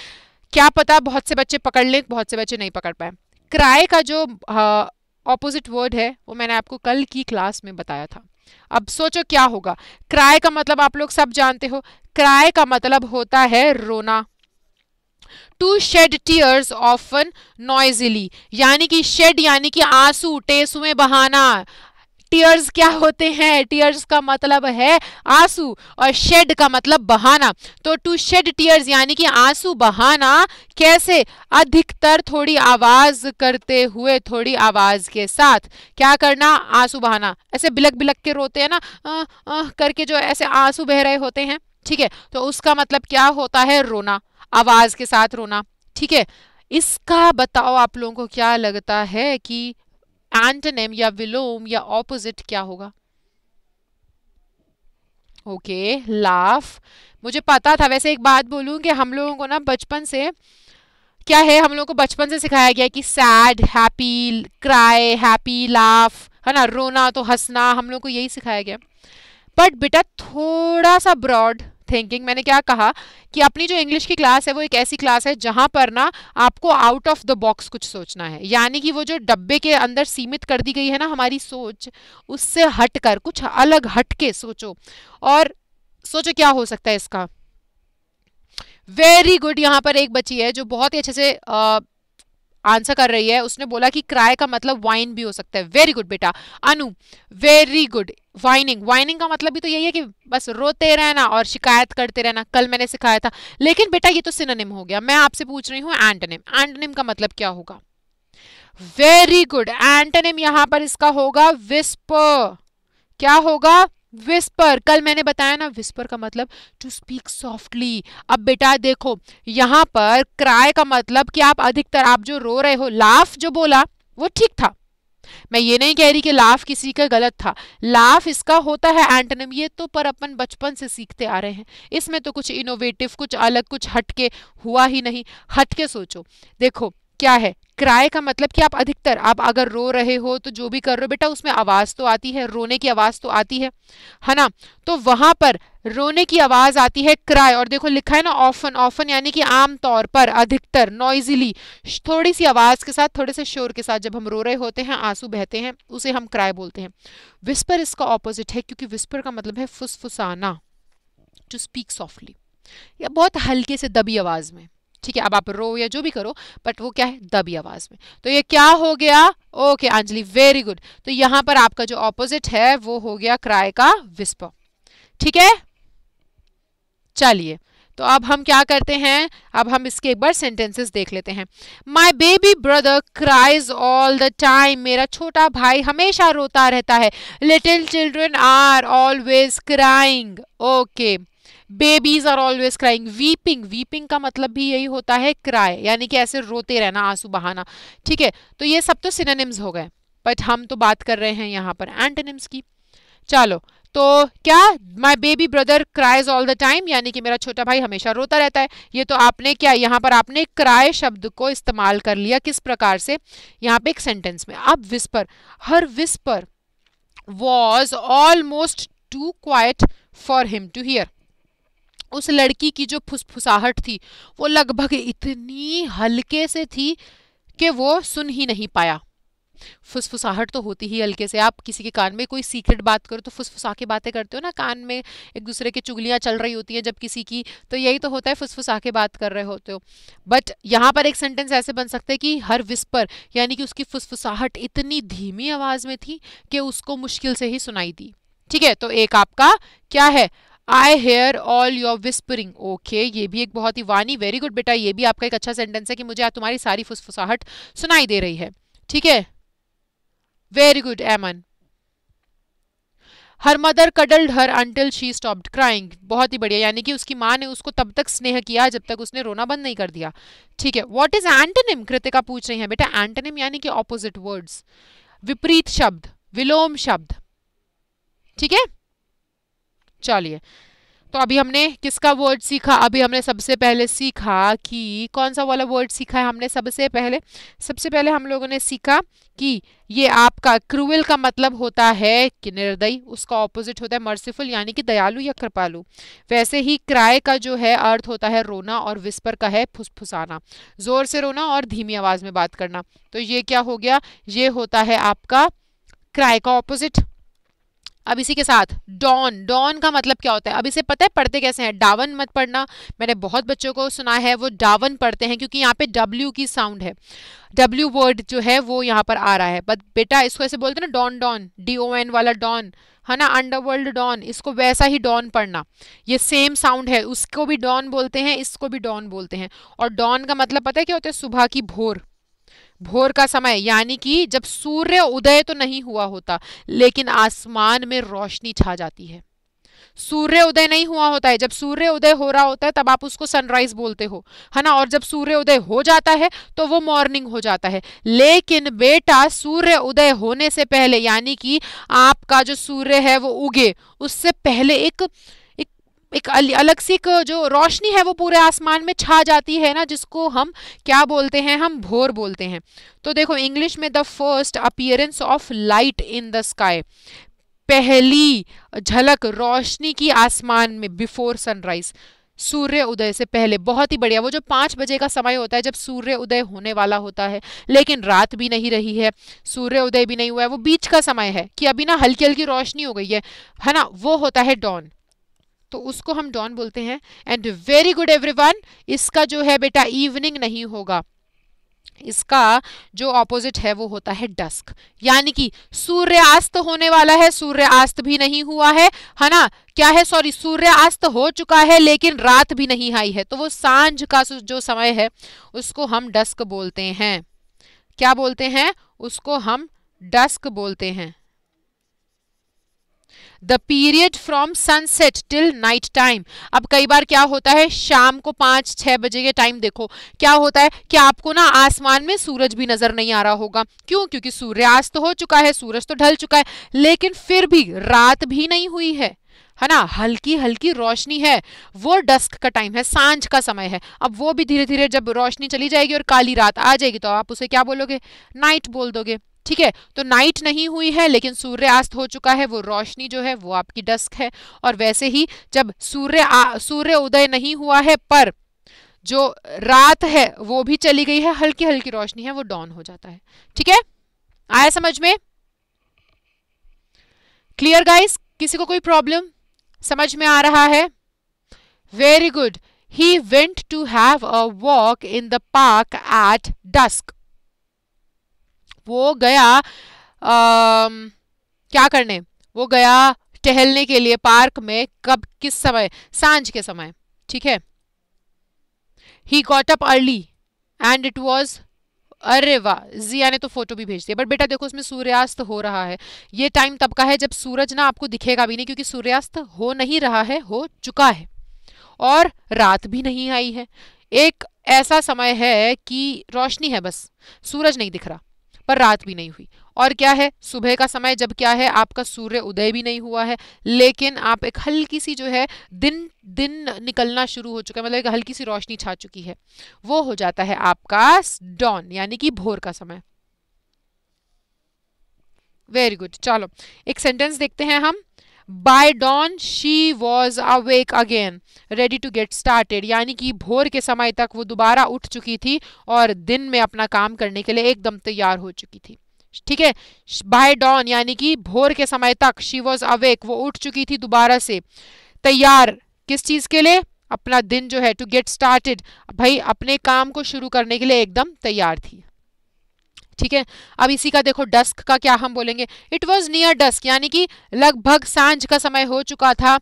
क्या पता बहुत से बच्चे पकड़ लें बहुत से बच्चे नहीं पकड़ पाए क्राए का जो ऑपोजिट वर्ड है वो मैंने आपको कल की क्लास में बताया था अब सोचो क्या होगा क्राए का मतलब आप लोग सब जानते हो क्राए का मतलब होता है रोना to shed tears often noisily यानी कि शेड यानी कि आंसू टेसुएं बहाना टीयर्स क्या होते हैं टीयर्स का मतलब है आंसू और शेड का मतलब बहाना तो टू शेड टीयर्स यानी कि आंसू बहाना कैसे अधिकतर थोड़ी आवाज करते हुए थोड़ी आवाज के साथ क्या करना आंसू बहाना ऐसे बिलक बिलक के रोते हैं ना आ, आ, करके जो ऐसे आंसू बह रहे होते हैं ठीक है तो उसका मतलब क्या होता है रोना आवाज के साथ रोना ठीक है इसका बताओ आप लोगों को क्या लगता है कि एंटनेम या विलोम या ऑपोजिट क्या होगा ओके okay, लाफ मुझे पता था वैसे एक बात बोलूं कि हम लोगों को ना बचपन से क्या है हम लोगों को बचपन से सिखाया गया कि sad happy cry happy laugh है ना रोना तो हंसना हम लोग को यही सिखाया गया बट बेटा थोड़ा सा ब्रॉड थिंकिंग मैंने क्या कहा कि अपनी जो इंग्लिश की क्लास है वो एक ऐसी क्लास है जहाँ पर ना आपको आउट ऑफ द बॉक्स कुछ सोचना है यानी कि वो जो डब्बे के अंदर सीमित कर दी गई है ना हमारी सोच उससे हट कर कुछ अलग हट के सोचो और सोचो क्या हो सकता है इसका वेरी गुड यहाँ पर एक बच्ची है जो बहुत ही अच्छे से आ, आंसर कर रही है उसने बोला कि क्राय का मतलब वाइन भी हो सकता है वेरी गुड बेटा Anu very good whining whining का मतलब भी तो यही है कि बस रोते रहना और शिकायत करते रहना कल मैंने सिखाया था लेकिन बेटा ये तो सिनोनिम हो गया मैं आपसे पूछ रही हूँ एंटनिम एंटनिम का मतलब क्या होगा वेरी गुड एंटनिम यहां पर इसका होगा विस्प क्या होगा विस्पर कल मैंने बताया ना विस्पर का मतलब टू स्पीक सॉफ्टली अब बेटा देखो यहाँ पर क्राय का मतलब कि आप अधिकतर आप जो रो रहे हो लाफ जो बोला वो ठीक था मैं ये नहीं कह रही कि लाफ किसी का गलत था लाफ इसका होता है एंटनम ये तो पर अपन बचपन से सीखते आ रहे हैं इसमें तो कुछ इनोवेटिव कुछ अलग कुछ हटके हुआ ही नहीं हटके सोचो देखो क्या है क्राय का मतलब कि आप अधिकतर आप अगर रो रहे हो तो जो भी कर रहे हो बेटा उसमें आवाज़ तो आती है रोने की आवाज़ तो आती है है ना तो वहाँ पर रोने की आवाज़ आती है क्राय और देखो लिखा है ना ऑफन ऑफन यानी कि आम तौर पर अधिकतर नॉइजिली थोड़ी सी आवाज़ के साथ थोड़े से शोर के साथ जब हम रो रहे होते हैं आंसू बहते हैं उसे हम क्राय बोलते हैं विस्पर इसका ऑपोजिट है क्योंकि विस्पर का मतलब है फुसफुसाना टू स्पीक सॉफ्टली या बहुत हल्के से दबी आवाज़ में ठीक है अब आप रो या जो भी करो बट वो क्या है दबी आवाज़ में तो ये क्या हो गया ओके अंजलि वेरी गुड तो यहां पर आपका जो ऑपोजिट है वो हो गया क्राय का विस्प ठीक है चलिए तो अब हम क्या करते हैं अब हम इसके एक बार सेंटेंसेस देख लेते हैं my baby brother cries all the time मेरा छोटा भाई हमेशा रोता रहता है little children are always crying okay babies are always crying weeping weeping का मतलब भी यही होता है क्राय यानी कि ऐसे रोते रहना आंसू बहाना ठीक है तो ये सब तो सिनेनिम्स हो गए बट हम तो बात कर रहे हैं यहाँ पर एंटेनिम्स की चलो तो क्या my baby brother cries all the time यानी कि मेरा छोटा भाई हमेशा रोता रहता है ये तो आपने क्या यहाँ पर आपने क्राय शब्द को इस्तेमाल कर लिया किस प्रकार से यहाँ पे एक सेंटेंस में अब whisper her whisper was almost too quiet for him to hear उस लड़की की जो फुसफुसाहट थी वो लगभग इतनी हल्के से थी कि वो सुन ही नहीं पाया फुसफुसाहट तो होती ही हल्के से आप किसी के कान में कोई सीक्रेट बात करो तो फुसफुसा के बातें करते हो ना कान में एक दूसरे के चुगलियाँ चल रही होती हैं जब किसी की तो यही तो होता है फुसफुसा के बात कर रहे होते हो बट यहाँ पर एक सेंटेंस ऐसे बन सकता है कि हर विस्पर यानी कि उसकी फुसफुसाहट इतनी धीमी आवाज़ में थी कि उसको मुश्किल से ही सुनाई दी ठीक है तो एक आपका क्या है I hear all your whispering okay ये भी एक बहुत ही वानी वेरी गुड बेटा ये भी आपका एक अच्छा सेंटेंस है कि मुझे तुम्हारी सारी फुसफुसाहट सुनाई दे रही है ठीक है वेरी गुड एमन her mother cuddled her until she stopped crying बहुत ही बढ़िया यानी कि उसकी माँ ने उसको तब तक स्नेह किया जब तक उसने रोना बंद नहीं कर दिया ठीक है वॉट इज एंटनिम कृतिका पूछ रही है बेटा एंटनिम यानी कि ऑपोजिट वर्ड्स विपरीत शब्द विलोम शब्द ठीक है चलिए तो अभी हमने किसका वर्ड सीखा अभी हमने सबसे पहले सीखा कि कौन सा वाला वर्ड सीखा है हमने सबसे पहले सबसे पहले हम लोगों ने सीखा कि ये आपका क्रूवल का मतलब होता है कि निर्दयी उसका ऑपोजिट होता है मर्सीफुल यानी कि दयालु या कृपालु वैसे ही क्राय का जो है अर्थ होता है रोना और विस्पर का है फुसफुसाना जोर से रोना और धीमी आवाज़ में बात करना तो ये क्या हो गया ये होता है आपका क्राय का ऑपोजिट अब इसी के साथ डॉन डॉन का मतलब क्या होता है अब इसे पता है पढ़ते कैसे हैं डावन मत पढ़ना मैंने बहुत बच्चों को सुना है वो डावन पढ़ते हैं क्योंकि यहाँ पे डब्ल्यू की साउंड है डब्ल्यू वर्ड जो है वो यहाँ पर आ रहा है बट बेटा इसको ऐसे बोलते ना dawn dawn D O N वाला डॉन है ना अंडरवर्ल्ड डॉन इसको वैसा ही डॉन पढ़ना ये सेम साउंड है उसको भी डॉन बोलते हैं इसको भी डॉन बोलते हैं और डॉन का मतलब पता है क्या होता है सुबह की भोर भोर का समय यानी कि जब सूर्य उदय तो नहीं हुआ होता लेकिन आसमान में रोशनी छा जाती है सूर्य उदय नहीं हुआ होता है जब सूर्य उदय हो रहा होता है तब आप उसको सनराइज बोलते हो है ना और जब सूर्य उदय हो जाता है तो वो मॉर्निंग हो जाता है लेकिन बेटा सूर्य उदय होने से पहले यानी कि आपका जो सूर्य है वो उगे उससे पहले एक एक अलग सी जो रोशनी है वो पूरे आसमान में छा जाती है ना जिसको हम क्या बोलते हैं हम भोर बोलते हैं तो देखो इंग्लिश में the first appearance of light in the sky पहली झलक रोशनी की आसमान में बिफोर सनराइज सूर्य उदय से पहले बहुत ही बढ़िया वो जो पाँच बजे का समय होता है जब सूर्य उदय होने वाला होता है लेकिन रात भी नहीं रही है सूर्य उदय भी नहीं हुआ है वो बीच का समय है कि अभी ना हल्की हल्की रोशनी हो गई है है ना वो होता है डॉन तो उसको हम डॉन बोलते हैं एंड वेरी गुड एवरीवन इसका जो है बेटा इवनिंग नहीं होगा इसका जो ऑपोजिट है वो होता है डस्क यानी कि सूर्यास्त होने वाला है सूर्यास्त भी नहीं हुआ है है ना क्या है सॉरी सूर्यास्त हो चुका है लेकिन रात भी नहीं आई है तो वो सांझ का जो समय है उसको हम डस्क बोलते हैं क्या बोलते हैं उसको हम डस्क बोलते हैं the period from sunset till night time अब कई बार क्या होता है शाम को पांच छह बजे के टाइम देखो क्या होता है कि आपको ना आसमान में सूरज भी नजर नहीं आ रहा होगा क्यों क्योंकि सूर्यास्त तो हो चुका है सूरज तो ढल चुका है लेकिन फिर भी रात भी नहीं हुई है है ना हल्की हल्की रोशनी है वो डस्क का टाइम है सांझ का समय है अब वो भी धीरे धीरे जब रोशनी चली जाएगी और काली रात आ जाएगी तो आप उसे क्या बोलोगे नाइट बोल दोगे ठीक है तो नाइट नहीं हुई है लेकिन सूर्यास्त हो चुका है वो रोशनी जो है वो आपकी डस्क है और वैसे ही जब सूर्य सूर्य उदय नहीं हुआ है पर जो रात है वो भी चली गई है हल्की हल्की रोशनी है वो डॉन हो जाता है ठीक है आया समझ में क्लियर गाइस किसी को कोई प्रॉब्लम समझ में आ रहा है very good he went to have a walk in the park at dusk वो गया आ, क्या करने वो गया टहलने के लिए पार्क में कब किस समय सांझ के समय ठीक है he got up early and it was अरे वाह जिया ने तो फोटो भी भेज दिया बट बेटा देखो उसमें सूर्यास्त हो रहा है ये टाइम तब का है जब सूरज ना आपको दिखेगा भी नहीं क्योंकि सूर्यास्त हो नहीं रहा है हो चुका है और रात भी नहीं आई है एक ऐसा समय है कि रोशनी है बस सूरज नहीं दिख रहा पर रात भी नहीं हुई और क्या है सुबह का समय जब क्या है आपका सूर्य उदय भी नहीं हुआ है लेकिन आप एक हल्की सी जो है दिन दिन निकलना शुरू हो चुका है मतलब एक हल्की सी रोशनी छा चुकी है वो हो जाता है आपका डॉन यानी कि भोर का समय वेरी गुड चलो एक सेंटेंस देखते हैं हम by dawn she was awake again ready to get started यानी कि भोर के समय तक वो दोबारा उठ चुकी थी और दिन में अपना काम करने के लिए एकदम तैयार हो चुकी थी ठीक है बाय डॉन यानी कि भोर के समय तक शी वॉज अवेक वो उठ चुकी थी दोबारा से तैयार किस चीज़ के लिए अपना दिन जो है टू गेट स्टार्टेड भाई अपने काम को शुरू करने के लिए एकदम तैयार थी ठीक है अब इसी का देखो डस्क का क्या हम बोलेंगे इट वॉज नियर डस्क यानी कि लगभग सांझ का समय हो चुका था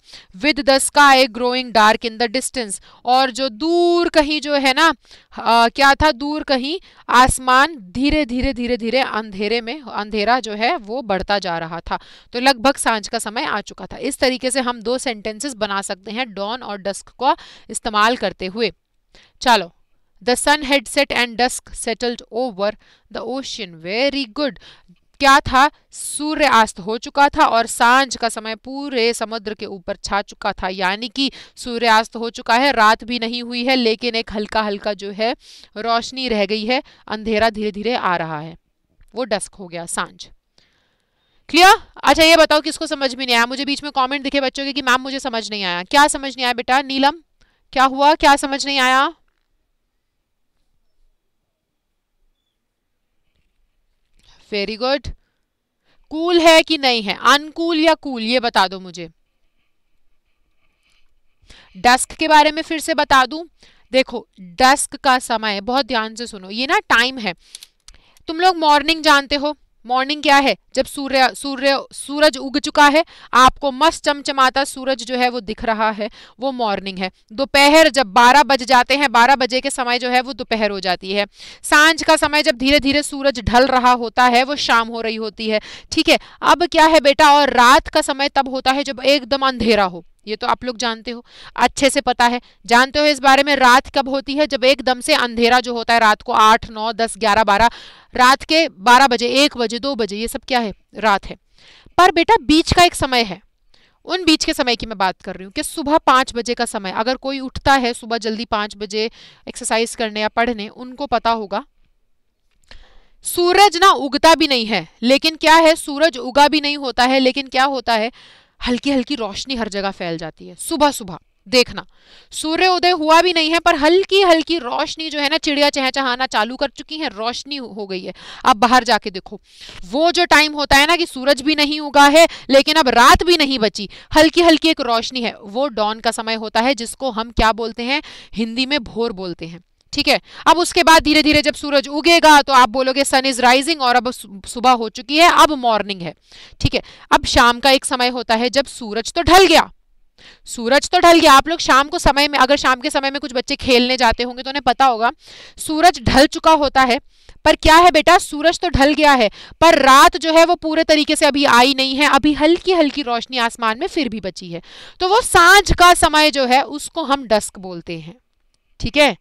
with the sky growing dark in the distance और जो दूर कहीं जो है ना आ, क्या था दूर कहीं आसमान धीरे धीरे धीरे धीरे अंधेरे में अंधेरा जो है वो बढ़ता जा रहा था तो लगभग सांझ का समय आ चुका था इस तरीके से हम दो सेंटेंसेस बना सकते हैं डॉन और डस्क का इस्तेमाल करते हुए चलो The sun had set and dusk settled over the ocean. Very good. क्या था सूर्य अस्त हो चुका था और सांझ का समय पूरे समुद्र के ऊपर छा चुका था यानी कि सूर्यास्त हो चुका है रात भी नहीं हुई है लेकिन एक हल्का हल्का जो है रोशनी रह गई है अंधेरा धीरे धीरे आ रहा है वो डस्क हो गया सांझ क्लियर अच्छा ये बताओ किसको समझ में नहीं आया मुझे बीच में कॉमेंट दिखे बच्चों के कि मैम मुझे समझ नहीं आया क्या समझ नहीं आया बेटा नीलम क्या हुआ क्या समझ नहीं आया वेरी गुड कूल है कि नहीं है अनकूल या कूल ये बता दो मुझे डस्क के बारे में फिर से बता दूं देखो डस्क का समय बहुत ध्यान से सुनो ये ना टाइम है तुम लोग मॉर्निंग जानते हो मॉर्निंग क्या है जब सूर्य सूर्य सूरज उग चुका है आपको मस्त चमचमाता सूरज जो है वो दिख रहा है वो मॉर्निंग है दोपहर जब 12 बज जाते हैं 12 बजे के समय जो है वो दोपहर हो जाती है सांझ का समय जब धीरे धीरे सूरज ढल रहा होता है वो शाम हो रही होती है ठीक है अब क्या है बेटा और रात का समय तब होता है जब एकदम अंधेरा हो ये तो आप लोग जानते हो अच्छे से पता है जानते हो इस बारे में रात कब होती है जब एकदम से अंधेरा जो होता है रात को आठ नौ दस ग्यारह बारह रात के बारह बजे एक बजे दो बजे ये सब क्या है रात है पर बेटा बीच का एक समय है उन बीच के समय की मैं बात कर रही हूँ कि सुबह पाँच बजे का समय अगर कोई उठता है सुबह जल्दी पाँच बजे एक्सरसाइज करने या पढ़ने उनको पता होगा सूरज ना उगता भी नहीं है लेकिन क्या है सूरज उगा भी नहीं होता है लेकिन क्या होता है हल्की हल्की रोशनी हर जगह फैल जाती है सुबह सुबह देखना सूर्य उदय हुआ भी नहीं है पर हल्की हल्की रोशनी जो है ना चिड़िया चहचहाना चालू कर चुकी है रोशनी हो गई है अब बाहर जाके देखो वो जो टाइम होता है ना कि सूरज भी नहीं उगा है लेकिन अब रात भी नहीं बची हल्की हल्की एक रोशनी है वो डॉन का समय होता है जिसको हम क्या बोलते हैं हिंदी में भोर बोलते हैं ठीक है अब उसके बाद धीरे धीरे जब सूरज उगेगा तो आप बोलोगे सन इज राइजिंग और अब सुबह हो चुकी है अब मॉर्निंग है ठीक है अब शाम का एक समय होता है जब सूरज तो ढल गया सूरज तो ढल गया आप लोग शाम को समय में अगर शाम के समय में कुछ बच्चे खेलने जाते होंगे तो उन्हें पता होगा सूरज ढल चुका होता है पर क्या है बेटा सूरज तो ढल गया है पर रात जो है वो पूरे तरीके से अभी आई नहीं है अभी हल्की हल्की रोशनी आसमान में फिर भी बची है तो वो सांझ का समय जो है उसको हम डस्क बोलते हैं ठीक है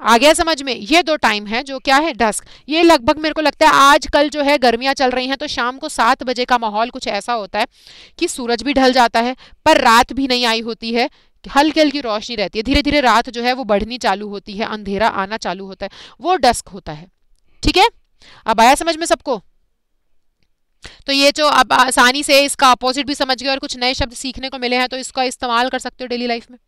आ गया समझ में ये दो टाइम है जो क्या है डस्क ये लगभग मेरे को लगता है आज कल जो है गर्मियां चल रही हैं तो शाम को सात बजे का माहौल कुछ ऐसा होता है कि सूरज भी ढल जाता है पर रात भी नहीं आई होती है हल्की हल्की रोशनी रहती है धीरे धीरे रात जो है वो बढ़नी चालू होती है अंधेरा आना चालू होता है वो डस्क होता है ठीक है अब आया समझ में सबको तो ये जो अब आसानी से इसका अपोजिट भी समझ गए और कुछ नए शब्द सीखने को मिले हैं तो इसका इस्तेमाल कर सकते हो डेली लाइफ में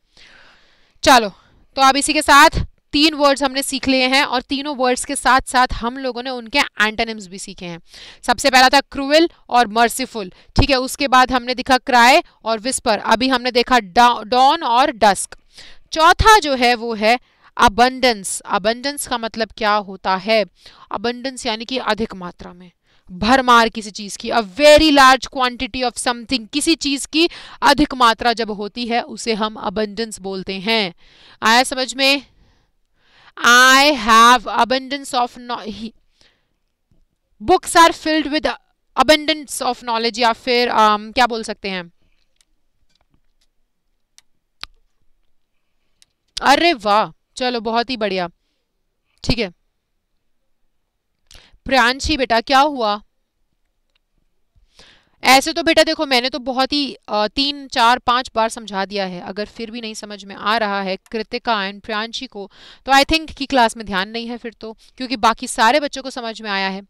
चलो तो आप इसी के साथ तीन वर्ड्स हमने सीख लिए हैं और तीनों वर्ड्स के साथ साथ हम लोगों ने उनके एंटनिम्स भी सीखे हैं सबसे पहला था क्रूअल और मर्सीफुल ठीक है उसके बाद हमने देखा क्राई और विस्पर अभी हमने देखा डॉन और डस्क चौथा जो है वो है अबंडेंस अबंडेंस का मतलब क्या होता है अबंडेंस यानी कि अधिक मात्रा में भरमार किसी चीज़ की a very large quantity of something किसी चीज़ की अधिक मात्रा जब होती है उसे हम अबंडेंस बोलते हैं आया समझ में I have abundance of knowledge. Books are filled with abundance of knowledge या फिर um, क्या बोल सकते हैं अरे वाह चलो बहुत ही बढ़िया ठीक है प्रियांशी बेटा क्या हुआ ऐसे तो बेटा देखो मैंने तो बहुत ही तीन चार पांच बार समझा दिया है अगर फिर भी नहीं समझ में आ रहा है कृतिका एंड प्रियांशी को तो आई थिंक कि क्लास में ध्यान नहीं है फिर तो क्योंकि बाकी सारे बच्चों को समझ में आया है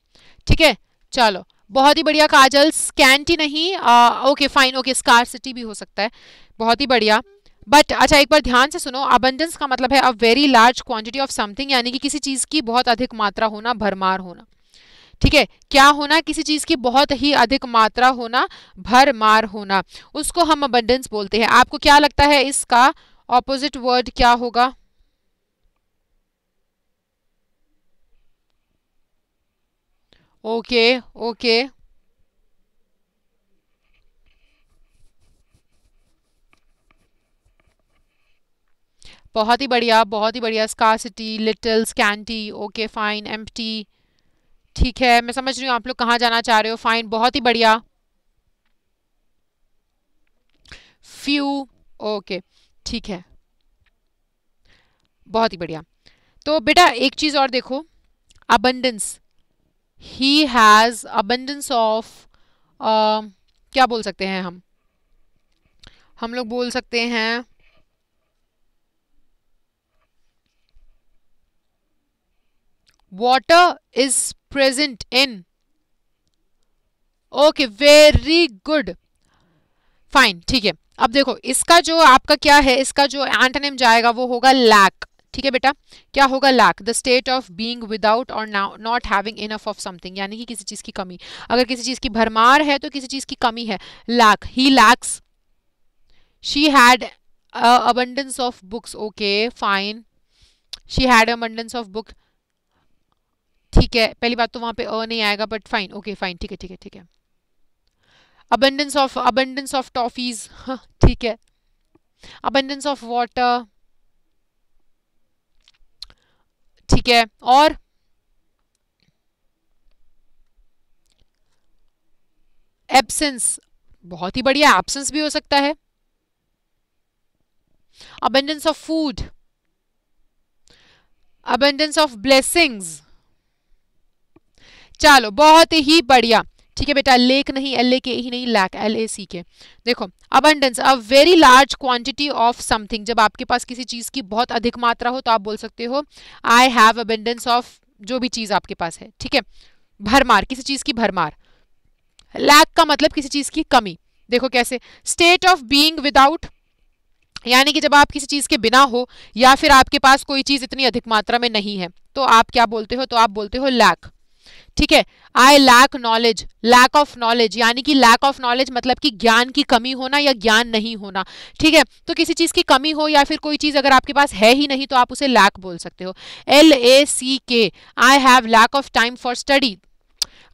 ठीक है चलो बहुत ही बढ़िया काजल स्कैंटी नहीं आ, okay fine okay scarcity भी हो सकता है बहुत ही बढ़िया बट अच्छा एक बार ध्यान से सुनो अबंडेंस का मतलब है a very large quantity of something यानी कि किसी चीज़ की बहुत अधिक मात्रा होना भरमार होना ठीक है क्या होना किसी चीज़ की बहुत ही अधिक मात्रा होना भर मार होना उसको हम अबंडेंस बोलते हैं आपको क्या लगता है इसका ऑपोजिट वर्ड क्या होगा ओके ओके बहुत ही बढ़िया बहुत ही बढ़िया city little scanty okay fine empty ठीक है मैं समझ रही हूँ आप लोग कहाँ जाना चाह रहे हो फाइन बहुत ही बढ़िया फ्यू ओके ठीक है बहुत ही बढ़िया तो बेटा एक चीज़ और देखो abundance he has abundance of क्या बोल सकते हैं हम हम लोग बोल सकते हैं water is present in. Okay very good fine ठीक है अब देखो इसका जो आपका क्या है इसका जो एंटोनिम जाएगा वो होगा लैक ठीक है बेटा क्या होगा lack the state of being without और not having enough of something यानी कि किसी चीज़ की कमी अगर किसी चीज़ की भरमार है तो किसी चीज़ की कमी है lack he lacks she had abundance of books okay fine she had abundance of book ठीक है पहली बात तो वहाँ पे अ नहीं आएगा बट फाइन ओके फाइन ठीक है ठीक है ठीक है abundance of abundance of toffees ठीक है अबेंडेंस ऑफ वाटर ठीक है और एब्सेंस बहुत ही बढ़िया एब्सेंस भी हो सकता है abundance of food abundance of blessings चलो बहुत ही बढ़िया ठीक है बेटा लेक नहीं एल ए के ही नहीं lack L A C K देखो abundance a very large quantity of something जब आपके पास किसी चीज़ की बहुत अधिक मात्रा हो तो आप बोल सकते हो आई हैव अबेंडेंस ऑफ जो भी चीज़ आपके पास है ठीक है भरमार किसी चीज़ की भरमार लैक का मतलब किसी चीज़ की कमी देखो कैसे स्टेट ऑफ बींग विदाउट यानी कि जब आप किसी चीज़ के बिना हो या फिर आपके पास कोई चीज़ इतनी अधिक मात्रा में नहीं है तो आप क्या बोलते हो तो आप बोलते हो लैक ठीक है I lack knowledge lack of knowledge यानी कि लैक ऑफ नॉलेज मतलब कि ज्ञान की कमी होना या ज्ञान नहीं होना ठीक है तो किसी चीज़ की कमी हो या फिर कोई चीज़ अगर आपके पास है ही नहीं तो आप उसे लैक बोल सकते हो L A C K I have lack of time for study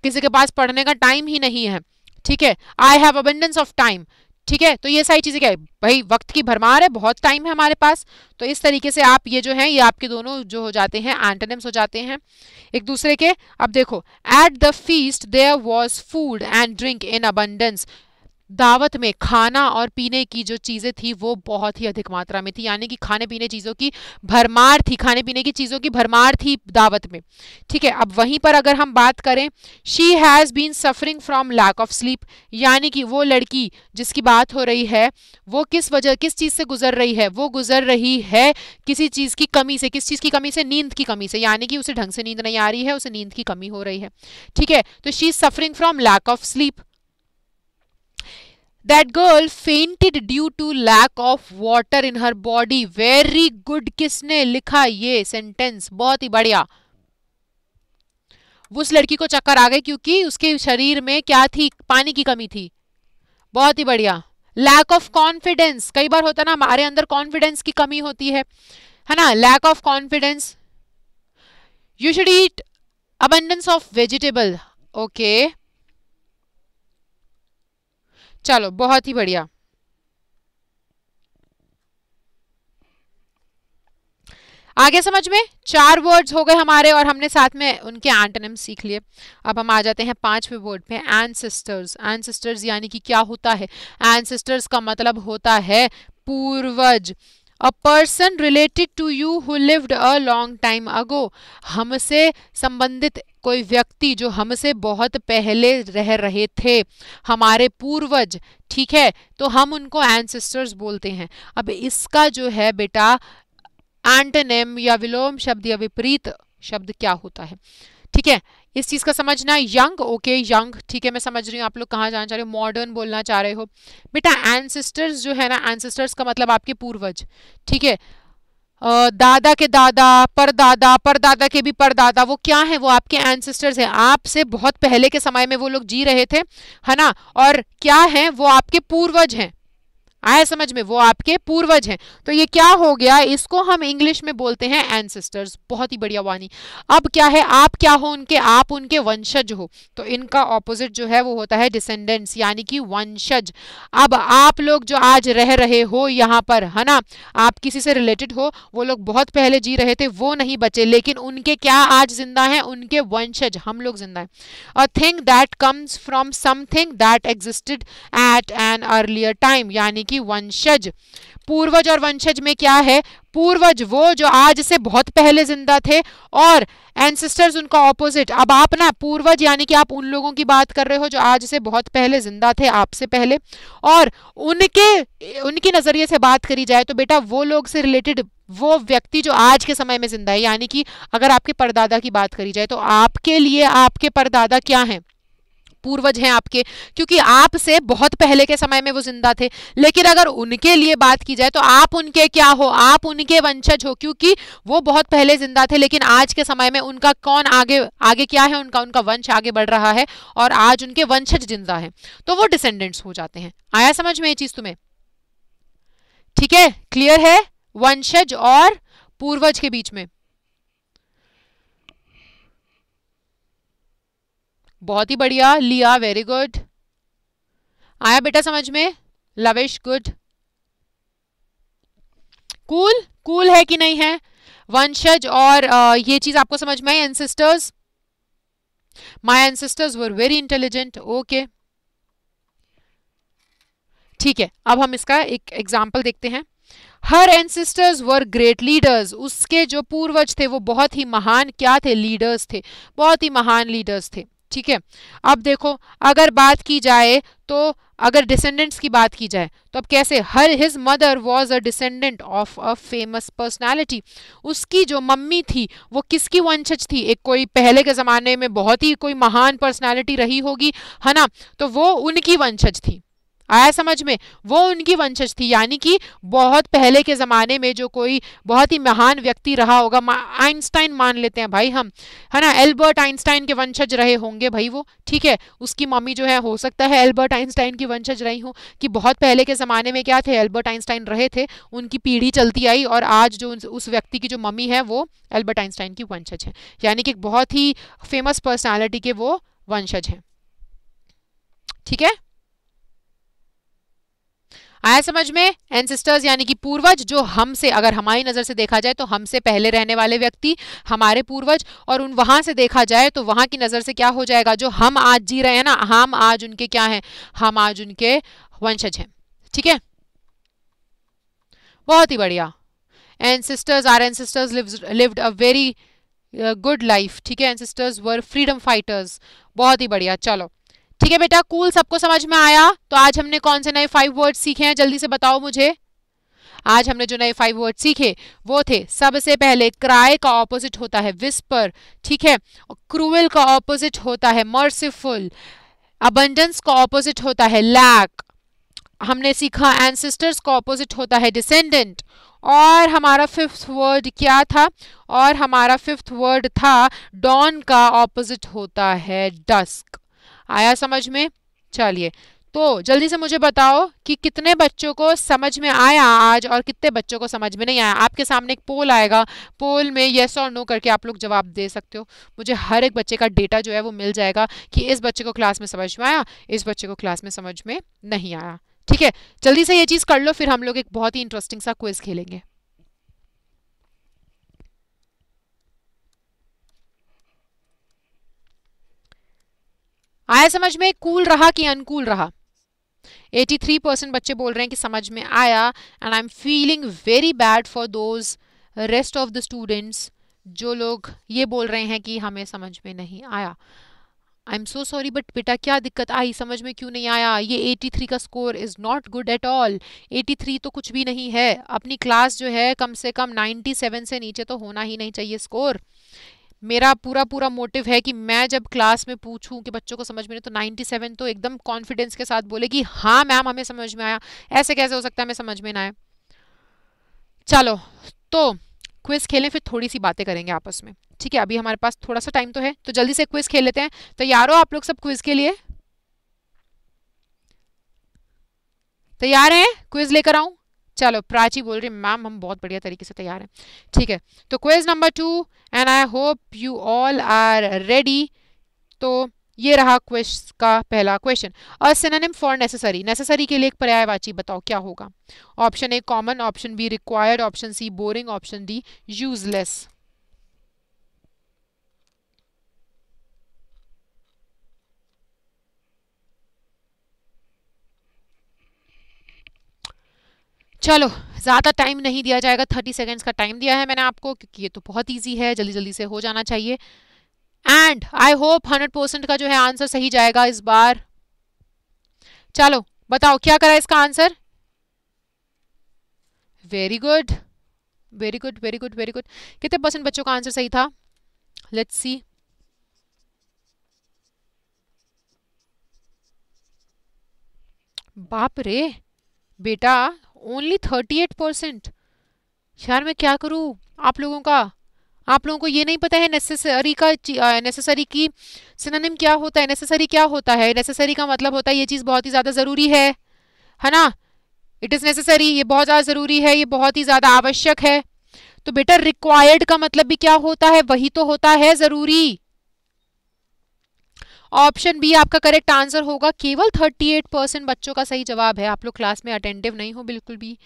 किसी के पास पढ़ने का टाइम ही नहीं है ठीक है I have abundance of time ठीक है तो ये सारी चीज़ें क्या है भाई वक्त की भरमार है बहुत टाइम है हमारे पास तो इस तरीके से आप ये जो है ये आपके दोनों जो हो जाते हैं एंटनिम्स हो जाते हैं एक दूसरे के अब देखो at the feast there was food and drink in abundance दावत में खाना और पीने की जो चीज़ें थी वो बहुत ही अधिक मात्रा में थी यानी कि खाने पीने चीज़ों की भरमार थी खाने पीने की चीज़ों की भरमार थी दावत में ठीक है अब वहीं पर अगर हम बात करें she has been suffering from lack of sleep यानी कि वो लड़की जिसकी बात हो रही है वो किस वजह किस चीज़ से गुजर रही है वो गुजर रही है किसी चीज़ की कमी से किस चीज़ की कमी से नींद की कमी से यानी कि उसे ढंग से नींद नहीं आ रही है उसे नींद की कमी हो रही है ठीक है तो she is suffering from lack of sleep that girl fainted due to lack of water in her body very good किसने लिखा ये सेंटेंस बहुत ही बढ़िया उस लड़की को चक्कर आ गए क्योंकि उसके शरीर में क्या थी पानी की कमी थी बहुत ही बढ़िया लैक ऑफ कॉन्फिडेंस कई बार होता ना हमारे अंदर कॉन्फिडेंस की कमी होती है है ना lack of confidence you should eat abundance of vegetable okay चलो बहुत ही बढ़िया आगे समझ में चार वर्ड्स हो गए हमारे और हमने साथ में उनके एंटोनिम सीख लिए अब हम आ जाते हैं पांचवें वर्ड पे एनसिस्टर्स एनसिस्टर्स यानी कि क्या होता है एनसिस्टर्स का मतलब होता है पूर्वज a person related to you who lived a long time ago हमसे संबंधित कोई व्यक्ति जो हमसे बहुत पहले रह रहे थे हमारे पूर्वज ठीक है तो हम उनको एंसेस्टर्स बोलते हैं अब इसका जो है बेटा एंटनेम या विलोम शब्द या विपरीत शब्द क्या होता है ठीक है इस चीज़ का समझना यंग ओके यंग ठीक है मैं समझ रही हूँ आप लोग कहाँ जाना चाह रहे हो मॉडर्न बोलना चाह रहे हो बेटा एनसिस्टर्स जो है ना एनसिस्टर्स का मतलब आपके पूर्वज ठीक है दादा के दादा परदादा परदादा के भी परदादा वो क्या है वो आपके एंसेस्टर्स हैं आपसे बहुत पहले के समय में वो लोग जी रहे थे है ना और क्या है वो आपके पूर्वज हैं आया समझ में वो आपके पूर्वज हैं तो ये क्या हो गया इसको हम इंग्लिश में बोलते हैं एनसेस्टर्स बहुत ही बढ़िया वानी अब क्या है आप क्या हो उनके आप उनके वंशज हो तो इनका ऑपोजिट जो है वो होता है डिसेंडेंट्स यानी कि वंशज अब आप लोग जो आज रह रहे हो यहाँ पर है ना आप किसी से रिलेटेड हो वो लोग बहुत पहले जी रहे थे वो नहीं बचे लेकिन उनके क्या आज जिंदा हैं उनके वंशज हम लोग जिंदा हैं a thing that comes from something that existed at an earlier time यानी कि वंशज पूर्वज और वंशज में क्या है पूर्वज वो जो आज से बहुत पहले जिंदा थे और एंसेस्टर्स उनका ऑपोजिट अब आप ना पूर्वज यानी कि आप उन लोगों की बात कर रहे हो जो आज से बहुत पहले जिंदा थे आपसे पहले और उनके उनके नज़रिए से बात करी जाए तो बेटा वो लोग से रिलेटेड वो व्यक्ति जो आज के समय में जिंदा है यानी कि अगर आपके परदादा की बात करी जाए तो आपके लिए आपके परदादा क्या हैं पूर्वज हैं आपके क्योंकि आपसे बहुत पहले के समय में वो जिंदा थे लेकिन अगर उनके लिए बात की जाए तो आप उनके क्या हो आप उनके वंशज हो क्योंकि वो बहुत पहले जिंदा थे लेकिन आज के समय में उनका कौन आगे आगे क्या है उनका उनका वंश आगे बढ़ रहा है और आज उनके वंशज जिंदा है तो वो डिसेंडेंट्स हो जाते हैं आया समझ में ये चीज तुम्हें ठीक है क्लियर है वंशज और पूर्वज के बीच में बहुत ही बढ़िया लिया वेरी गुड आया बेटा समझ में लवेश गुड कूल कूल है कि नहीं है वंशज और आ, ये चीज आपको समझ में आई ancestors my ancestors were very intelligent okay ठीक है अब हम इसका एक एग्जाम्पल देखते हैं her ancestors were great leaders उसके जो पूर्वज थे वो बहुत ही महान क्या थे लीडर्स थे बहुत ही महान लीडर्स थे ठीक है अब देखो अगर बात की जाए तो अगर डिसेंडेंट्स की बात की जाए तो अब कैसे her his mother was a descendant of a famous personality उसकी जो मम्मी थी वो किसकी वंशज थी एक कोई पहले के ज़माने में बहुत ही कोई महान पर्सनैलिटी रही होगी है ना तो वो उनकी वंशज थी आया समझ में वो उनकी वंशज थी यानी कि बहुत पहले के ज़माने में जो कोई बहुत ही महान व्यक्ति रहा होगा आइंस्टाइन मान लेते हैं भाई हम है ना एल्बर्ट आइंस्टाइन के वंशज रहे होंगे भाई वो ठीक है उसकी मम्मी जो है हो सकता है एल्बर्ट आइंस्टाइन की वंशज रही हूँ कि बहुत पहले के ज़माने में क्या थे एल्बर्ट आइंस्टाइन रहे थे उनकी पीढ़ी चलती आई और आज जो उस व्यक्ति की जो मम्मी है वो एल्बर्ट आइंस्टाइन की वंशज है यानी कि बहुत ही फेमस पर्सनैलिटी के वो वंशज हैं ठीक है आया समझ में एनसिस्टर्स यानी कि पूर्वज जो हमसे अगर हमारी नज़र से देखा जाए तो हमसे पहले रहने वाले व्यक्ति हमारे पूर्वज और उन वहां से देखा जाए तो वहां की नज़र से क्या हो जाएगा जो हम आज जी रहे हैं ना हम आज उनके क्या हैं हम आज उनके वंशज हैं ठीक है बहुत ही बढ़िया ancestors are ancestors lived a very good life ठीक है एनसिस्टर्स वर फ्रीडम फाइटर्स बहुत ही बढ़िया चलो ठीक है बेटा कूल cool, सबको समझ में आया तो आज हमने कौन से नए फाइव वर्ड सीखे हैं जल्दी से बताओ मुझे आज हमने जो नए फाइव वर्ड सीखे वो थे सबसे पहले क्राई का ऑपोजिट होता है विस्पर ठीक है क्रूवल का ऑपोजिट होता है मर्सीफुल अबंडेंस का ऑपोजिट होता है लैक हमने सीखा एंसेस्टर्स का ऑपोजिट होता है डिसेंडेंट और हमारा फिफ्थ वर्ड क्या था और हमारा फिफ्थ वर्ड था डॉन का ऑपोजिट होता है डस्क आया समझ में चलिए तो जल्दी से मुझे बताओ कि कितने बच्चों को समझ में आया आज और कितने बच्चों को समझ में नहीं आया आपके सामने एक पोल आएगा पोल में येस और नो करके आप लोग जवाब दे सकते हो मुझे हर एक बच्चे का डेटा जो है वो मिल जाएगा कि इस बच्चे को क्लास में समझ में आया इस बच्चे को क्लास में समझ में नहीं आया ठीक है जल्दी से ये चीज़ कर लो फिर हम लोग एक बहुत ही इंटरेस्टिंग सा क्विज खेलेंगे आया समझ में कूल रहा कि अनकूल रहा 83 परसेंट बच्चे बोल रहे हैं कि समझ में आया and I am feeling very bad for those rest of the students जो लोग ये बोल रहे हैं कि हमें समझ में नहीं आया I am so sorry but बेटा क्या दिक्कत आई समझ में क्यों नहीं आया ये 83 का score is not good at all 83 तो कुछ भी नहीं है अपनी क्लास जो है कम से कम 97 से नीचे तो होना ही नहीं चाहिए स्कोर मेरा पूरा पूरा मोटिव है कि मैं जब क्लास में पूछूं कि बच्चों को समझ में नहीं तो 97 तो एकदम कॉन्फिडेंस के साथ बोले कि हाँ मैम हमें समझ में आया ऐसे कैसे हो सकता है हमें समझ में ना आए चलो तो क्विज खेलें फिर थोड़ी सी बातें करेंगे आपस में ठीक है अभी हमारे पास थोड़ा सा टाइम तो है तो जल्दी से क्विज खेल लेते हैं तैयार तो हो आप लोग सब क्विज के लिए तैयार हैं क्विज लेकर आऊँ चलो प्राची बोल रही मैम हम बहुत बढ़िया तरीके से तैयार हैं ठीक है तो quiz number two and I hope you all are ready तो ये रहा क्वेश का पहला question a synonym for necessary necessary के लिए एक पर्यायवाची बताओ क्या होगा option A common option B required option C boring option D useless चलो ज़्यादा टाइम नहीं दिया जाएगा थर्टी सेकेंड्स का टाइम दिया है मैंने आपको क्योंकि ये तो बहुत ईजी है जल्दी जल्दी से हो जाना चाहिए and I hope hundred percent का जो है आंसर सही जाएगा इस बार चलो बताओ क्या करा इसका answer very good very good very good very good कितने परसेंट बच्चों का आंसर सही था लेट्स सी बाप रे बेटा ओनली थर्टी एट परसेंट यार मैं क्या करूँ आप लोगों का आप लोगों को ये नहीं पता है नेसेसरी का नेसेसरी की सिनोनिम क्या होता है नेसेसरी क्या होता है नेसेसरी का मतलब होता है ये चीज़ बहुत ही ज़्यादा ज़रूरी है है ना इट इज़ नेसेसरी ये बहुत ज़्यादा ज़रूरी है ये बहुत ही ज़्यादा आवश्यक है तो बेटा रिक्वायर्ड का मतलब भी क्या होता है वही तो होता है ज़रूरी ऑप्शन बी आपका करेक्ट आंसर होगा केवल 38 परसेंट बच्चों का सही जवाब है आप लोग क्लास में अटेंटिव नहीं हो बिल्कुल भी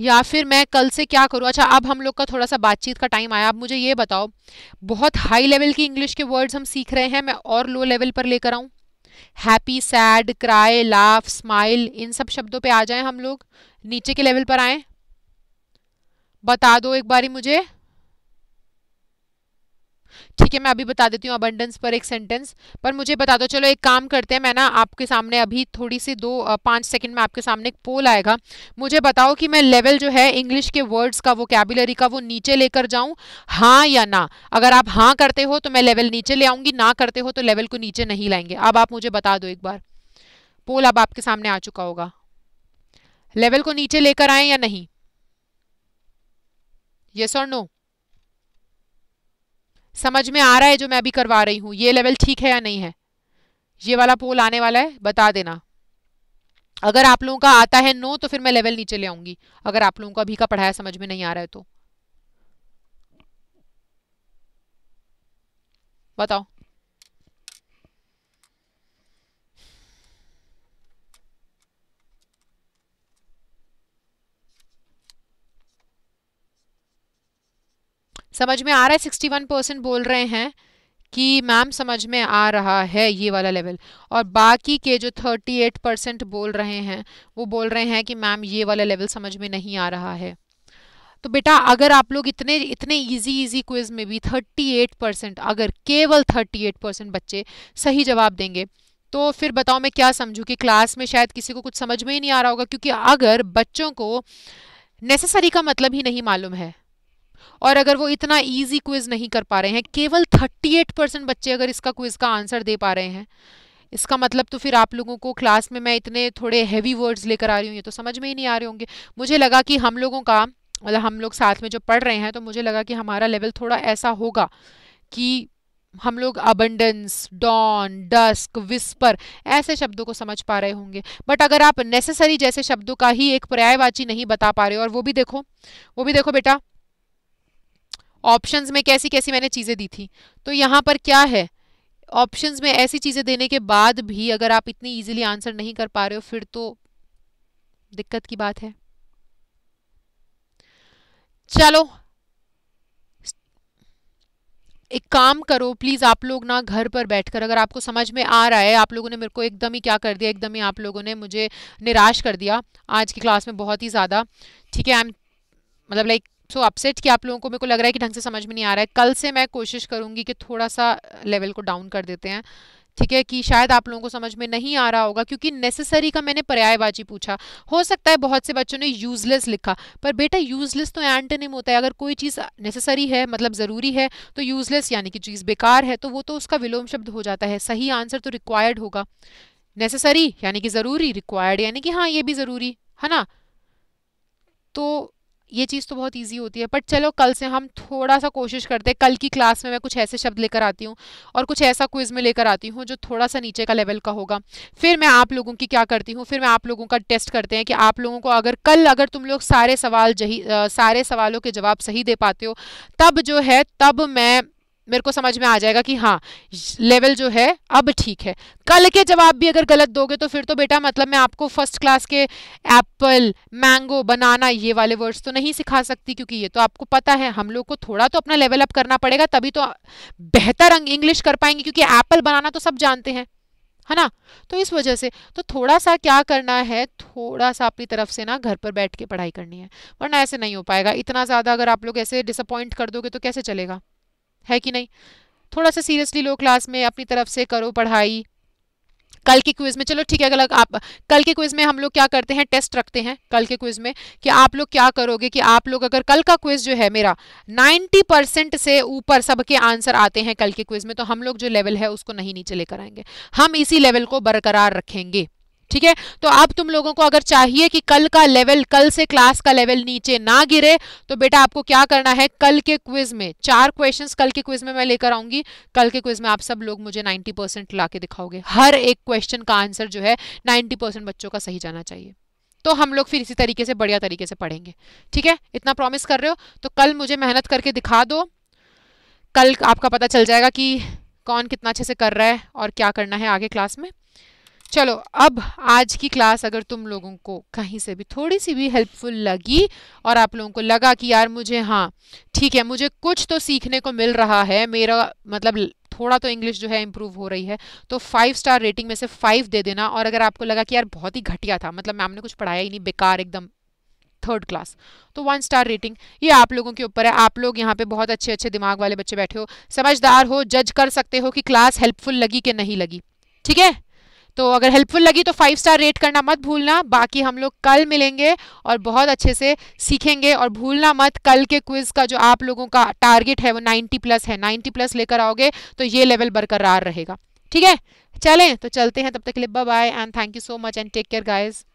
या फिर मैं कल से क्या करूँ अच्छा अब हम लोग का थोड़ा सा बातचीत का टाइम आया अब मुझे ये बताओ बहुत हाई लेवल की इंग्लिश के वर्ड्स हम सीख रहे हैं मैं और लो लेवल पर लेकर आऊँ happy sad cry laugh smile इन सब शब्दों पे आ जाएं हम लोग नीचे के लेवल पर आएँ बता दो एक बारी मुझे ठीक है मैं अभी बता देती हूँ अबंडेंस पर एक सेंटेंस पर मुझे बता दो चलो एक काम करते हैं मैं ना आपके सामने अभी थोड़ी सी दो पाँच सेकंड में आपके सामने एक पोल आएगा मुझे बताओ कि मैं लेवल जो है इंग्लिश के वर्ड्स का वो कैबुलरी का वो नीचे लेकर जाऊँ हाँ या ना अगर आप हाँ करते हो तो मैं लेवल नीचे ले आऊँगी ना करते हो तो लेवल को नीचे नहीं लाएंगे अब आप मुझे बता दो एक बार पोल अब आपके सामने आ चुका होगा लेवल को नीचे लेकर आए या नहीं यस और नो समझ में आ रहा है जो मैं अभी करवा रही हूँ ये लेवल ठीक है या नहीं है ये वाला पोल आने वाला है बता देना अगर आप लोगों का आता है नो तो फिर मैं लेवल नीचे ले आऊंगी अगर आप लोगों को अभी का पढ़ाया समझ में नहीं आ रहा है तो बताओ समझ में आ रहा है सिक्सटी वन परसेंट बोल रहे हैं कि मैम समझ में आ रहा है ये वाला लेवल और बाकी के जो थर्टी एट परसेंट बोल रहे हैं वो बोल रहे हैं कि मैम ये वाला लेवल समझ में नहीं आ रहा है तो बेटा अगर आप लोग इतने इतने इजी इजी क्विज में भी थर्टी एट परसेंट अगर केवल थर्टी एट परसेंट बच्चे सही जवाब देंगे तो फिर बताओ मैं क्या समझूँ कि क्लास में शायद किसी को कुछ समझ में ही नहीं आ रहा होगा क्योंकि अगर बच्चों को नेसेसरी का मतलब ही नहीं मालूम है और अगर वो इतना ईजी क्विज़ नहीं कर पा रहे हैं केवल 38 परसेंट बच्चे अगर इसका क्विज़ का आंसर दे पा रहे हैं इसका मतलब तो फिर आप लोगों को क्लास में मैं इतने थोड़े हैवी वर्ड्स लेकर आ रही हूँ ये तो समझ में ही नहीं आ रहे होंगे मुझे लगा कि हम लोगों का मतलब हम लोग साथ में जो पढ़ रहे हैं तो मुझे लगा कि हमारा लेवल थोड़ा ऐसा होगा कि हम लोग अबंडेंस डॉन डस्क विस्पर ऐसे शब्दों को समझ पा रहे होंगे बट अगर आप नेसेसरी जैसे शब्दों का ही एक पर्यायवाची नहीं बता पा रहे हो और वो भी देखो वो भी देखो बेटा ऑप्शंस में कैसी कैसी मैंने चीज़ें दी थी तो यहाँ पर क्या है ऑप्शंस में ऐसी चीज़ें देने के बाद भी अगर आप इतनी इजीली आंसर नहीं कर पा रहे हो फिर तो दिक्कत की बात है चलो एक काम करो प्लीज़ आप लोग ना घर पर बैठकर अगर आपको समझ में आ रहा है आप लोगों ने मेरे को एकदम ही क्या कर दिया एकदम ही आप लोगों ने मुझे निराश कर दिया आज की क्लास में बहुत ही ज़्यादा ठीक है आई एम मतलब लाइक सो so, अपसेट कि आप लोगों को मेरे को लग रहा है कि ढंग से समझ में नहीं आ रहा है कल से मैं कोशिश करूंगी कि थोड़ा सा लेवल को डाउन कर देते हैं ठीक है कि शायद आप लोगों को समझ में नहीं आ रहा होगा क्योंकि नेसेसरी का मैंने पर्यायवाची पूछा हो सकता है बहुत से बच्चों ने यूजलेस लिखा पर बेटा यूजलेस तो नहीं होता है अगर कोई चीज़ नेसेसरी है मतलब ज़रूरी है तो यूजलेस यानी कि चीज़ बेकार है तो वो तो उसका विलोम शब्द हो जाता है सही आंसर तो रिक्वायर्ड होगा नेसेसरी यानी कि ज़रूरी रिक्वायर्ड यानी कि हाँ ये भी ज़रूरी है ना तो ये चीज़ तो बहुत ईजी होती है बट चलो कल से हम थोड़ा सा कोशिश करते हैं कल की क्लास में मैं कुछ ऐसे शब्द लेकर आती हूँ और कुछ ऐसा क्विज़ में लेकर आती हूँ जो थोड़ा सा नीचे का लेवल का होगा फिर मैं आप लोगों की क्या करती हूँ फिर मैं आप लोगों का टेस्ट करते हैं कि आप लोगों को अगर कल अगर तुम लोग सारे सवाल जही आ, सारे सवालों के जवाब सही दे पाते हो तब जो है तब मैं मेरे को समझ में आ जाएगा कि हाँ लेवल जो है अब ठीक है कल के जवाब भी अगर गलत दोगे तो फिर तो बेटा मतलब मैं आपको फर्स्ट क्लास के एप्पल मैंगो बनाना ये वाले वर्ड्स तो नहीं सिखा सकती क्योंकि ये तो आपको पता है हम लोग को थोड़ा तो अपना लेवल अप करना पड़ेगा तभी तो बेहतर इंग्लिश कर पाएंगे क्योंकि एप्पल बनाना तो सब जानते हैं है ना तो इस वजह से तो थोड़ा सा क्या करना है थोड़ा सा अपनी तरफ से ना घर पर बैठ के पढ़ाई करनी है वरना ऐसे नहीं हो पाएगा इतना ज़्यादा अगर आप लोग ऐसे डिसअपॉइंट कर दोगे तो कैसे चलेगा है कि नहीं थोड़ा सा सीरियसली लो क्लास में अपनी तरफ से करो पढ़ाई कल के क्विज में चलो ठीक है अगर आप कल के क्विज में हम लोग क्या करते हैं टेस्ट रखते हैं कल के क्विज में कि आप लोग क्या करोगे कि आप लोग अगर कल का क्विज जो है मेरा 90 परसेंट से ऊपर सबके आंसर आते हैं कल के क्विज में तो हम लोग जो लेवल है उसको नहीं नीचे लेकर आएंगे हम इसी लेवल को बरकरार रखेंगे ठीक है तो अब तुम लोगों को अगर चाहिए कि कल का लेवल कल से क्लास का लेवल नीचे ना गिरे तो बेटा आपको क्या करना है कल के क्विज में चार क्वेश्चन कल के क्विज में मैं लेकर आऊंगी कल के क्विज में आप सब लोग मुझे नाइन्टी परसेंट ला के दिखाओगे हर एक क्वेश्चन का आंसर जो है नाइन्टी परसेंट बच्चों का सही जाना चाहिए तो हम लोग फिर इसी तरीके से बढ़िया तरीके से पढ़ेंगे ठीक है इतना प्रॉमिस कर रहे हो तो कल मुझे मेहनत करके दिखा दो कल आपका पता चल जाएगा कि कौन कितना अच्छे से कर रहा है और क्या करना है आगे क्लास में चलो अब आज की क्लास अगर तुम लोगों को कहीं से भी थोड़ी सी भी हेल्पफुल लगी और आप लोगों को लगा कि यार मुझे हाँ ठीक है मुझे कुछ तो सीखने को मिल रहा है मेरा मतलब थोड़ा तो इंग्लिश जो है इम्प्रूव हो रही है तो फाइव स्टार रेटिंग में से फाइव दे देना और अगर आपको लगा कि यार बहुत ही घटिया था मतलब मैम ने कुछ पढ़ाया ही नहीं बेकार एकदम थर्ड क्लास तो वन स्टार रेटिंग ये आप लोगों के ऊपर है आप लोग यहाँ पे बहुत अच्छे अच्छे दिमाग वाले बच्चे बैठे हो समझदार हो जज कर सकते हो कि क्लास हेल्पफुल लगी कि नहीं लगी ठीक है तो अगर हेल्पफुल लगी तो फाइव स्टार रेट करना मत भूलना बाकी हम लोग कल मिलेंगे और बहुत अच्छे से सीखेंगे और भूलना मत कल के क्विज़ का जो आप लोगों का टारगेट है वो 90 प्लस है 90 प्लस लेकर आओगे तो ये लेवल बरकरार रहेगा ठीक है चलें तो चलते हैं तब तक के लिए bye and thank you so much and take care guys